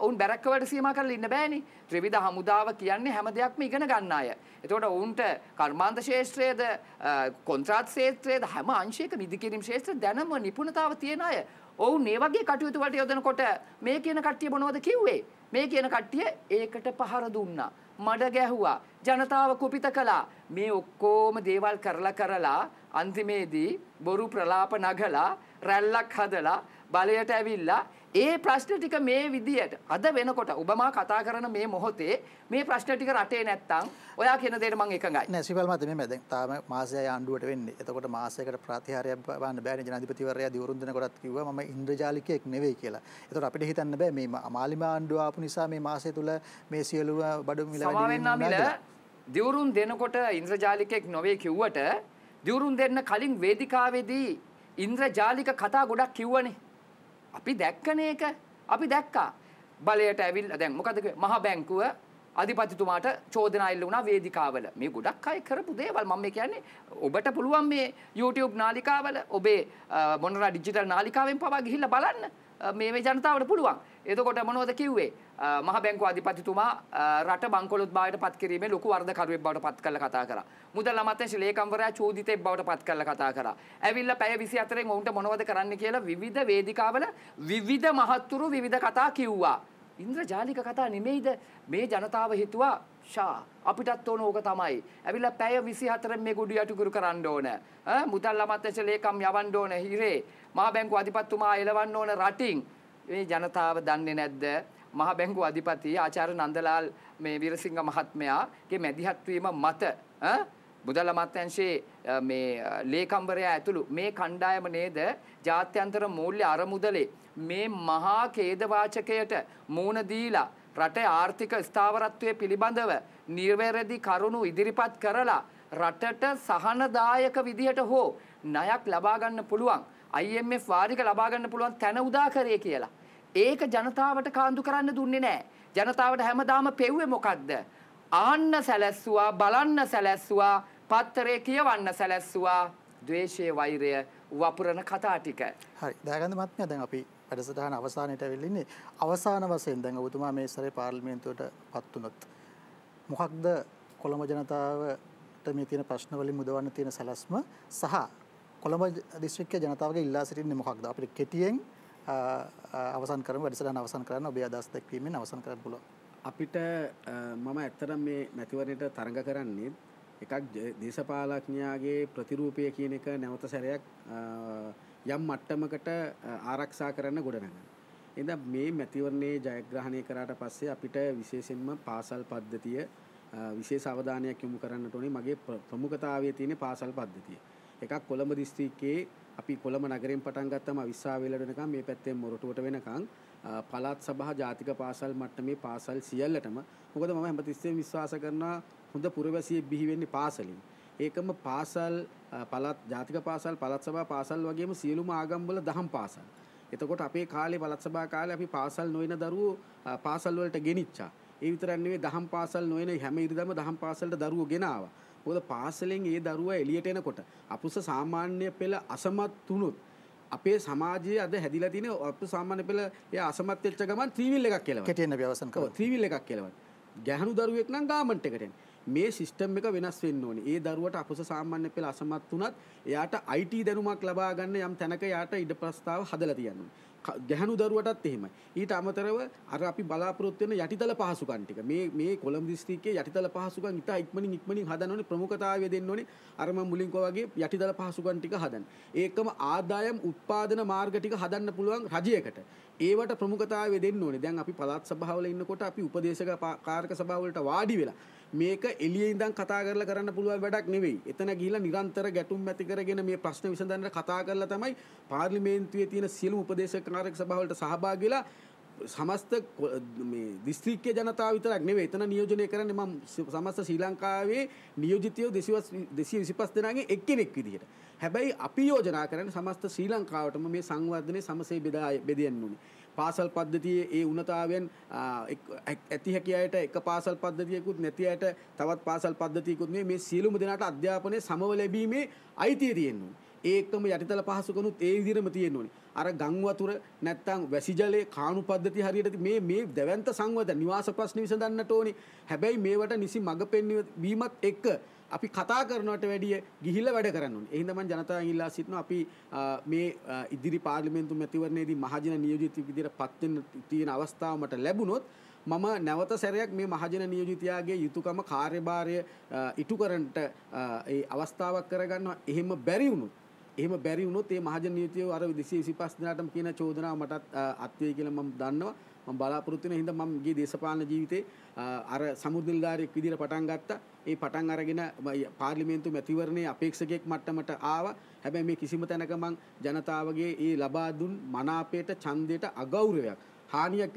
ඔවුන් බැරක්කවලට සීමා කරලා ඉන්න බෑනේ. ත්‍රිවිධ හමුදාව කියන්නේ හැම දෙයක්ම ඉගෙන ගන්න අය. එතකොට ඔවුන්ට කර්මාන්ත ශාස්ත්‍රයේද කොන්ත්‍රාත් ශාස්ත්‍රයේද හැම අංශයක නිදි කිරීම ශාස්ත්‍ර දැනම නිපුණතාව තියෙන අය. ඔවුන් මේ වගේ කටයුතු වලට යොදනකොට මේ කියන කට්ටිය මොනවද කිව්වේ? මේ කියන කට්ටිය ඒකට පහර දුන්නා. මඩ ගැහුවා. ජනතාව කුපිත කළා. මේ ඔක්කොම දේවල් කරලා කරලා අන්තිමේදී බොරු ප්‍රලාප නගලා රැල්ලක් හදලා බලයට ඇවිල්ලා ඒ ප්‍රශ්න ටික මේ විදියට අද වෙනකොට ඔබමා කතා කරන මේ මොහොතේ මේ ප්‍රශ්න ටික රටේ නැත්තම් ඔයා කියන දෙයට මම එකඟයි. නෑ සිවල් මහත්මයා මේ දැන් තාම මාසයයි ආණ්ඩුවට වෙන්නේ. එතකොට මාසයකට ප්‍රතිහාරයක් බලන්න බෑනේ ජනාධිපතිවරයා දිවුරුම් දෙනකොටත් කිව්වා මම ඉන්ද්‍රජාලිකයෙක් නෙවෙයි කියලා. එතකොට අපිට හිතන්න බෑ මේ මාලිමා ආණ්ඩුව ආපු නිසා මේ මාසය තුල මේ සියලු බඩු මිල වැඩි දිවුරුම් දෙනකොට ඉන්ද්‍රජාලිකයෙක් නොවේ කිව්වට දිවුරුම් දෙන්න කලින් වේදිකාවේදී ඉන්ද්‍රජාලික කතා ගොඩක් කිව්වනේ. අපි දැක්කන එක අපි දැක්කා බලයට ඇවිල් දැන් මොකද මහ බැංකුව අධිපතිතුමාට චෝදනා එල්ල වුණා වේදිකාවල මේ ගොඩක් අය කරපු දේවල් මම මේ කියන්නේ ඔබට පුළුවන් මේ YouTube නාලිකාවල ඔබේ මොනරා ඩිජිටල් නාලිකාවෙන් පවා ගිහිල්ලා බලන්න මේ මේ ජනතාවට පුළුවන් එතකොට මොනවද කිව්වේ මහ බැංකු අධිපතිතුමා රට බංකොලොත් බායට පත් කිරීමේ ලොකු වර්ධකරුවෙක් බවට පත් කරලා කතා කරා. මුදල් අමාත්‍යංශ ලේකම්වරයා චෝදිතෙක් බවට පත් කරලා කතා කරා. ඇවිල්ලා පැය 24න් ඔවුන්ට මොනවද කරන්න කියලා විවිධ වේදිකාවල විවිධ මහත්තුරු විවිධ කතා කිව්වා. ඉන්ද්‍රජාලික කතා නෙමෙයිද මේ ජනතාව හිතුවා ෂා අපිටත් ඕන ඕක තමයි. ඇවිල්ලා පැය 24 මේ ගුඩු යටිකුරු කරන්න ඕන. ඈ මුදල් අමාත්‍යංශ ලේකම් යවන්න ඕන හිරේ. මහා බැංකු අධිපතිතුමා එලවන්න ඕන රටින්. මේ ජනතාව දන්නේ නැද්ද? මහ බැංකු අධිපති ආචාර්ය නන්දලාල් මේ විරසිංහ මහත්මයාගේ මැදිහත්වීම මත මුදල් අමාත්‍යංශයේ මේ ලේකම්වරයා ඇතුළු මේ කණ්ඩායම නේද ජාත්‍යන්තර මූල්‍ය අරමුදලේ මේ මහා ඛේදවාචකයට මූණ දීලා රටේ ආර්ථික ස්ථාවරත්වය පිළිබඳව නිර්වැරදි කරුණු ඉදිරිපත් කරලා රටට සහනදායක විදිහට හෝ ණයක් ලබා ගන්න පුළුවන් IMF වාරික ලබා ගන්න පුළුවන් තැන උදා කරේ කියලා ඒක ජනතාවට කාන්දු කරන්න දුන්නේ නැහැ. ජනතාවට හැමදාම පෙව්වේ මොකද්ද? ආන්න සැලැස්සුවා, බලන්න සැලැස්සුවා, පත්තරේ කියවන්න සැලැස්සුවා, ද්වේෂයේ වෛරය වපුරන කතා ටික. හරි. දයාගන්න මහත්මයා දැන් අපි වැඩසටහන අවසානයට වෙලින්නේ අවසාන වශයෙන් දැන් ඔබතුමා මේ සැරේ පාර්ලිමේන්තුවට පත් වුණොත් මොකක්ද කොළඹ ජනතාවට මේ තියෙන ප්‍රශ්න වලින් මුදවන්න තියෙන සැලැස්ම සහ කොළඹ දිස්ත්‍රික්කයේ ජනතාවගේ ඉල්ලා සිටින්නේ මොකක්ද අපිට කෙටියෙන් අවසන් කරම වැඩසටහන අවසන් කරන්න ඔබේ අදහස් දැක්වීමෙන් අවසන් කරන්න පුළුවන්. අපිට මම ඇත්තටම මේ මැතිවරණයට තරඟ කරන්නේ එකක් දේශපාලඥයාගේ ප්‍රතිරූපය කියන එක නැවත සැරයක් යම් මට්ටමකට ආරක්ෂා කරන්න ගොඩනගන්න. එඳ මේ මැතිවරණයේ ජයග්‍රහණය කරාට පස්සේ අපිට විශේෂෙන්ම පාසල් පද්ධතිය විශේෂ අවධානයක් යොමු කරන්නට ඕනේ මගේ ප්‍රමුඛතාවයේ තියෙන පාසල් පද්ධතිය. එකක් කොළඹ දිස්ත්‍රික්කයේ අපි කොළඹ නගරෙන් පටන් ගත්තම විශ්වාවේලට වෙනකම් මේ පැත්තෙන් මොරටුවට වෙනකම් පළාත් සභා ජාතික පාසල් මට්ටමේ පාසල් සියල්ලටම මොකද මම හැමතිස්සෙම විශ්වාස කරනවා හොඳ පුරවැසියෙක් බිහි වෙන්නේ පාසලින්. ඒකම පාසල් පළාත් ජාතික පාසල් පළාත් සභා පාසල් වගේම සියලුම ආගම්වල දහම් පාසල්. එතකොට අපේ කාලේ පළාත් සභා කාලේ අපි පාසල් නොවන දරුවෝ පාසල් වලට ගෙනිච්චා. ඒ විතරක් නෙවෙයි දහම් පාසල් නොවන හැම ඉරිදම දහම් පාසලට දරුවෝ ගෙනාවා. හොද පාසලෙන් ඒ දරුවා එලියට එනකොට අපුස සාමාන්‍ය පෙළ අසමත් වුණොත් අපේ සමාජයේ අද හැදිලා තියෙන අප සාමාන්‍ය පෙළ එයා අසමත් වෙච්ච ගමන් ත්‍රිවිල් එකක් කියලා කෙටෙන්න අවසන් කරනවා ත්‍රිවිල් එකක් කියලා ගැහණු දරුවෙක් නම් ගාමන්ට් එකට එන්නේ මේ සිිස්ටම් එක වෙනස් වෙන්න ඕනි ඒ දරුවට අපස සාමාන්‍ය පෙළ අසමත් වනත් එයාට අයිට දැනුමක් ලබාගන්න යම් තැනක යාට ඉඩ ප්‍රස්ථාව හදල තියන්න ගැහනු දරුවටත් එහෙමයි. ඊට අමතරව අර අපි බලාපොරොත්තු වෙන යටිතල පහසුකම් ටික මේ මේ කොළඹ දිස්ත්‍රික්කයේ යටිතල පහසුකම් ඉතා ඉක්මනින් ඉක්මනින් හදන්න ඕනේ ප්‍රමුඛතාවය දෙන්න ඕනේ. අර මම මුලින් කිව්වා වගේ යටිතල පහසුකම් ටික හදන්න. ඒකම ආදායම් උත්පාදන මාර්ග ටික හදන්න පුළුවන් රජයකට. ඒවට ප්‍රමුඛතාවය දෙන්න ඕනේ. දැන් අපි පළාත් සභාවල ඉන්නකොට අපි උපදේශක කාර්ක සභාවලට වාඩි වෙලා මේක එළියේ ඉඳන් කතා කරලා කරන්න පුළුවන් වැඩක් නෙවෙයි. එතන ගිහිලා නිරන්තර ගැටුම් ඇති කරගෙන මේ ප්‍රශ්න විසඳන්න කතා කරලා තමයි පාර්ලිමේන්තුවේ තියෙන සියලු උපදේශක කාර්ක සභාවලට සහභාගී වෙලා සමස්ත දිස්ත්‍රික්්‍ය ජනතාව විතරක් නෙවේ එතන නියෝජනය කරන්න ම සමස්ත ශ්‍රී ලංකාවේ නියෝජිතයෝ දෙසිවස් දෙසිය විසිපස් දෙනාගේ එක්කෙනෙක් විදිහට. හැබැයි අපි යෝජනා කරන සමස්ත ශ්‍රී ලංකාවටම මේ සංවර්ධනය සමසේ බෙදා බෙදයන්න වනේ. පාසල් පද්ධතියේ ඒ උනතාවෙන් ඇති හැකියට එක පාසල් පද්ධතියකුත් නැති අයට තවත් පාසල් පද්ධතියකුත් මේ සියලුම දෙනාට අධ්‍යාපනය සමව ලැබීමේ අයිතිය තියෙන්නේ. ඒකම යටිතල පහසුකනුත් ඒ විදිරම තියෙන්වනි. අර ගංවතුර නැත්තං වැසිජලේ කාණු පද්ධති හරියට මේ මේ දැවන්ත සංවද නිවාස ප්‍රශ්න විසඳන්නට ඕනි. හැබැයි මේවට නිසි මඟ පෙන්වීමත් එක්ක අපි කතා කරනවට වැඩිය ගිහිල වැඩ කරන්න එහිදමන් ජනතාව ඉල්ලා සිටන අපි මේ ඉදිරි පාර්ලිමෙන්තු මැතිවරණයේදී මහජන නියෝජිත විදිර පත්වෙන තියෙන අවස්ථාවමට ලැබුණොත් මම නැවත සැරයක් මේ මහජන නියෝජිතයාගේ යුතුකම කාර්යභාරය ඉටු කරන්ට අවස්ථාවක් කරගන්නවා එහෙම බැරිවුණුත් එහෙම බැරි වුණොත් ඒ මහජන නියුතිය අර 225 දිනාටම කියන චෝදනාව මටත් අත්වේ කියලා මම දන්නවා මම බලාපොරොත්තු වෙන හින්දා මම ගියේ දේශපාලන ජීවිතේ අර සමුදිල්දාරයෙක් විදිහට පටන් ගත්තා ඒ පටන් අරගෙන පාර්ලිමේන්තු මැතිවරණයේ අපේක්ෂකයෙක් මට්ටමට ආවා හැබැයි මේ කිසිම තැනක මං ජනතාවගේ ඒ ලබා දුන් මනාපයට ඡන්දයට අගෞරවයක් හානියක්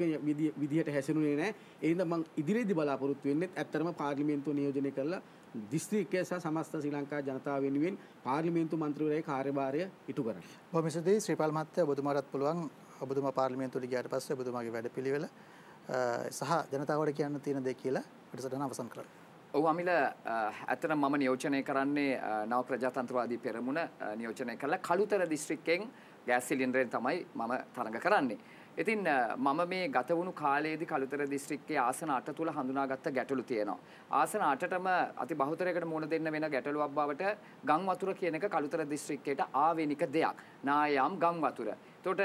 විදිහට හැසිරුණේ නැහැ ඒ හින්දා මං ඉදිරියේදී බලාපොරොත්තු වෙන්නේ ඇත්තටම පාර්ලිමේන්තුව නියෝජනය කරලා දිස්ත්‍රික්කය සහ සමස්ත ශ්‍රී ලංකා ජනතාව වෙනුවෙන් පාර්ලිමේන්තු මන්ත්‍රීවරයාගේ කාර්යභාරය ඉටු කරන්න. බොහොම සදේ ශ්‍රීපාල් මහත්තයා ඔබතුමාටත් පුළුවන් ඔබතුමා පාර්ලිමේන්තුවට ගියාට පස්සේ ඔබතුමාගේ වැඩපිළිවෙල සහ ජනතාවට කියන්න තියෙන දේ කියලා වැඩසටහන අවසන් කරන්න. ඔව් අමිල ඇත්තටම මම නියෝජනය කරන්නේ නව ප්‍රජාතන්ත්‍රවාදී පෙරමුණ නියෝජනය කළ කළුතර දිස්ත්‍රික්කෙන් ගෑස් සිලින්ඩරෙන් තමයි මම තරඟ කරන්නේ. ඉතින් මම මේ ගත වුණු කාලයේදී කළුතර දිස්ත්‍රික්කයේ ආසන 8 තුල හඳුනාගත්ත ගැටලු තියෙනවා. ආසන 8ටම අති බහුතරයකට මුහුණ දෙන්න වෙන ගැටලුවක් බවට ගම් වතුර කියන එක කළුතර දිස්ත්‍රික්කයට ආවෙනික දෙයක්. නායම් ගම් වතුර. එතකොට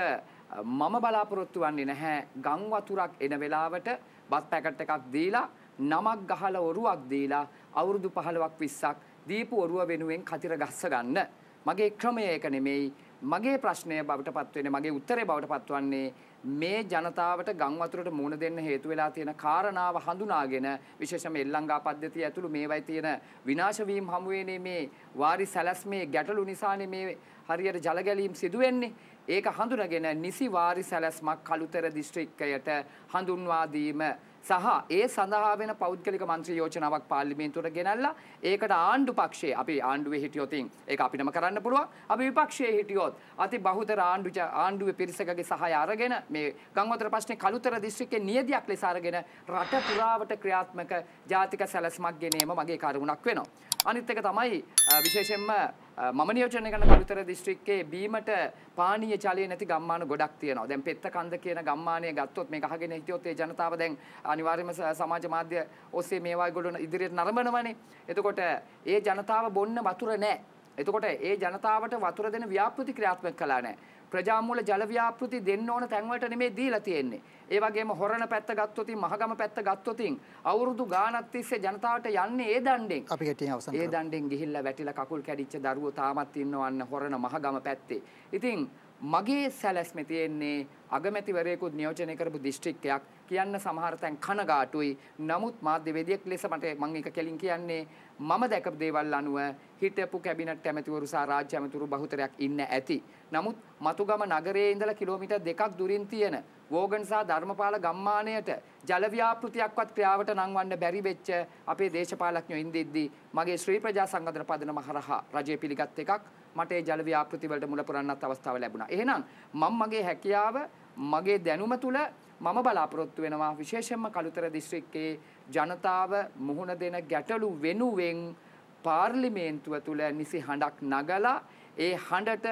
මම බලාපොරොත්තු වෙන්නේ නැහැ ගම් වතුරක් එන වෙලාවට බත් පැකට් එකක් දීලා නමක් ගහලා ඔරුවක් දීලා අවුරුදු 15ක් 20ක් දීපු ඔරුව වෙනුවෙන් කතිර ගස්ස ගන්න. මගේ ක්‍රමය ඒක නෙමෙයි. මගේ ප්‍රශ්නය බවට පත්වෙන මගේ උත්තරේ බවට පත්වන්නේ මේ ජනතාවට ගංවතුරට මුණ දෙන්න හේතු වෙලා තියෙන කාරණාව හඳුනාගෙන විශේෂම එල්ලංගා පද්ධතිය ඇතුළු මේවයි තියෙන විනාශවීම් හමුවේනේ මේ වාරි සැලැස්මේ ගැටලු නිසානේ මේ හරියට ජල ගැලීම් සිදු වෙන්නේ. ඒක හඳුනගෙන නිසි වාරි සැලැස්මක් කළුතර දිස්ත්‍රික්කයට හඳුන්වා දීම සහ ඒ සඳහා වෙන පෞද්ගලික මන්ත්‍රී යෝජනාවක් පාර්ලිමේන්තුවට ගෙනල්ලා ඒකට ආණ්ඩු පක්ෂයේ අපි ආණ්ඩුවේ හිටියොතින් ඒක අපිටම කරන්න පුළුවන් අපි විපක්ෂයේ හිටියොත් අති බහුතර ආණ්ඩු ආණ්ඩුවේ පිරිසකගේ සහාය අරගෙන මේ ගංවතුර ප්‍රශ්නේ කළුතර දිස්ත්‍රික්කයේ නියදියක් ලෙස අරගෙන රට පුරාවට ක්‍රියාත්මක ජාතික සැලැස්මක් ගෙනීම මගේ කරුණක් වෙනවා අනිත් එක තමයි විශේෂයෙන්ම මම නියෝජනය කරන කළුතර දිස්ත්‍රික්කයේ බීමට පානීය ජලය නැති ගම්මාන ගොඩක් තියෙනවා. දැන් පෙත්ත කන්ද කියන ගම්මානය ගත්තොත් මේක අහගෙන හිටියොත් ඒ ජනතාව දැන් අනිවාර්යයෙන්ම සමාජ මාධ්‍ය ඔස්සේ මේවා ගොඩන ඉදිරියට නරඹනවනේ. එතකොට ඒ ජනතාව බොන්න වතුර නැහැ. එතකොට ඒ ජනතාවට වතුර දෙන ව්‍යාපෘති ක්‍රියාත්මක කළා නැහැ. ප්‍රජාමූල ජල ව්‍යාපෘති දෙන්න ඕන තැන්වලට නෙමේ දීලා තියෙන්නේ. ඒ වගේම හොරණ පැත්ත ගත්තොතින් මහගම පැත්ත ගත්තොතින් අවුරුදු ගාණක් තිස්සේ ජනතාවට යන්නේ ඒ දණ්ඩෙන්. අපි හිටින් අවසන් කරමු. ඒ දණ්ඩෙන් ගිහිල්ලා වැටිලා කකුල් කැඩිච්ච දරුවෝ තාමත් ඉන්නවන්න හොරණ මහගම පැත්තේ. ඉතින් මගේ සැලැස්ම තියෙන්නේ අගමැතිවරයෙකුත් නියෝජනය කරපු දිස්ත්‍රික්කයක් කියන්න සමහර තැන් කනගාටුයි. නමුත් මාධ්‍යවේදියෙක් ලෙස මට මම ඒක කෙලින් කියන්නේ මම දැකපු දේවල් අනුව හිටපු කැබිනට් ඇමතිවරු සහ රාජ්‍ය ඇමතිවරු බහුතරයක් ඉන්න ඇති. නමුත් මතුගම නගරයේ ඉඳලා කිලෝමීටර් දෙකක් දුරින් තියෙන වෝගන් සහ ධර්මපාල ගම්මානයට ජලව්‍යාපෘතියක්වත් ක්‍රියාවට නංවන්න බැරි වෙච්ච අපේ දේශපාලඥයෝ ඉඳිද්දී මගේ ශ්‍රී ප්‍රජා සංගධන පදනම හරහා රජය පිළිගත් එකක් මට ඒ ජලව්‍යාපෘතිවලට මුල පුරන්නත් අවස්ථාව ලැබුණා. එහෙනම් මම මගේ හැකියාව මගේ දැනුම තුළ මම බලාපොරොත්තු වෙනවා විශේෂයෙන්ම කළුතර දිස්ත්‍රික්කයේ ජනතාව මුහුණ දෙන ගැටලු වෙනුවෙන් පාර්ලිමේන්තුව තුළ නිසි හඬක් නගලා ඒ හඬට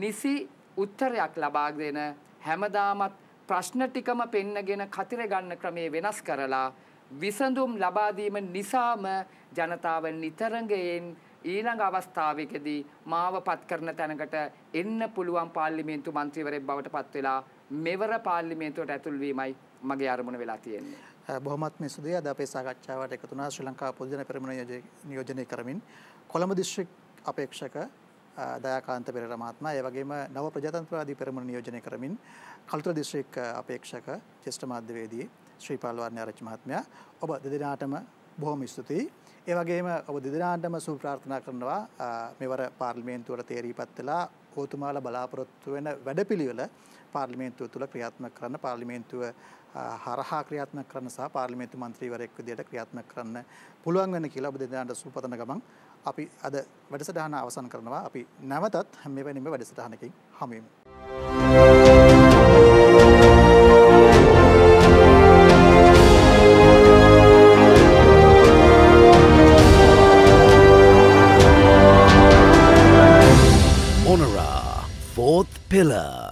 නිසි උත්තරයක් ලබා දෙන හැමදාමත් ප්‍රශ්න ටිකම පෙන්නගෙන කතිර ගන්න ක්‍රමේ වෙනස් කරලා විසඳුම් ලබා දීම නිසාම ජනතාව නිතරංගයෙන් ඊළඟ අවස්ථාවකදී මාව පත් කරන තැනකට එන්න පුළුවන් පාර්ලිමේන්තු මන්ත්‍රීවරයෙක් බවට පත් වෙලා මෙවර පාර්ලිමේන්තුවට ඇතුල් වීමයි මගේ අරමුණ වෙලා තියෙන්නේ. බොහොමත්ම සුදේ අද අපේ සාකච්ඡාවට එකතු වුණා ශ්‍රී ලංකා පොදු ජන පෙරමුණ නියෝජනය කරමින් කොළඹ දිස්ත්‍රික් අපේක්ෂක දයාකාන්ත පෙරේර මහත්මයා ඒ වගේම නව ප්‍රජාතන්ත්‍රවාදී පෙරමුණ නියෝජනය කරමින් කලුතර දිස්ත්‍රික් අපේක්ෂක ජ්‍යෙෂ්ඨ මාධ්‍යවේදී ශ්‍රී පාල්වර්ණ ආරච්චි මහත්මයා ඔබ දෙදෙනාටම බොහොම ස්තුතියි. ඒ වගේම ඔබ දෙදෙනාටම සුභ ප්‍රාර්ථනා කරනවා මෙවර පාර්ලිමේන්තුවට තේරීපත් වෙලා ඔබතුමාලා බලාපොරොත්තු වෙන වැඩපිළිවෙල පාර්ලිමේන්තුව තුළ ක්‍රියාත්මක කරන්න පාර්ලිමේන්තුව හරහා ක්‍රියාත්මක කරන සහ පාර්ලිමේන්තු මන්ත්‍රීවරයෙක් විදිහට ක්‍රියාත්මක කරන්න පුළුවන් වෙන කියලා ඔබ දෙදෙනාට සුපතන ගමන් අපි අද වැඩසටහන අවසන් කරනවා අපි නැවතත් මෙවැනිම වැඩසටහනකින් හමුවෙමු. Pillar.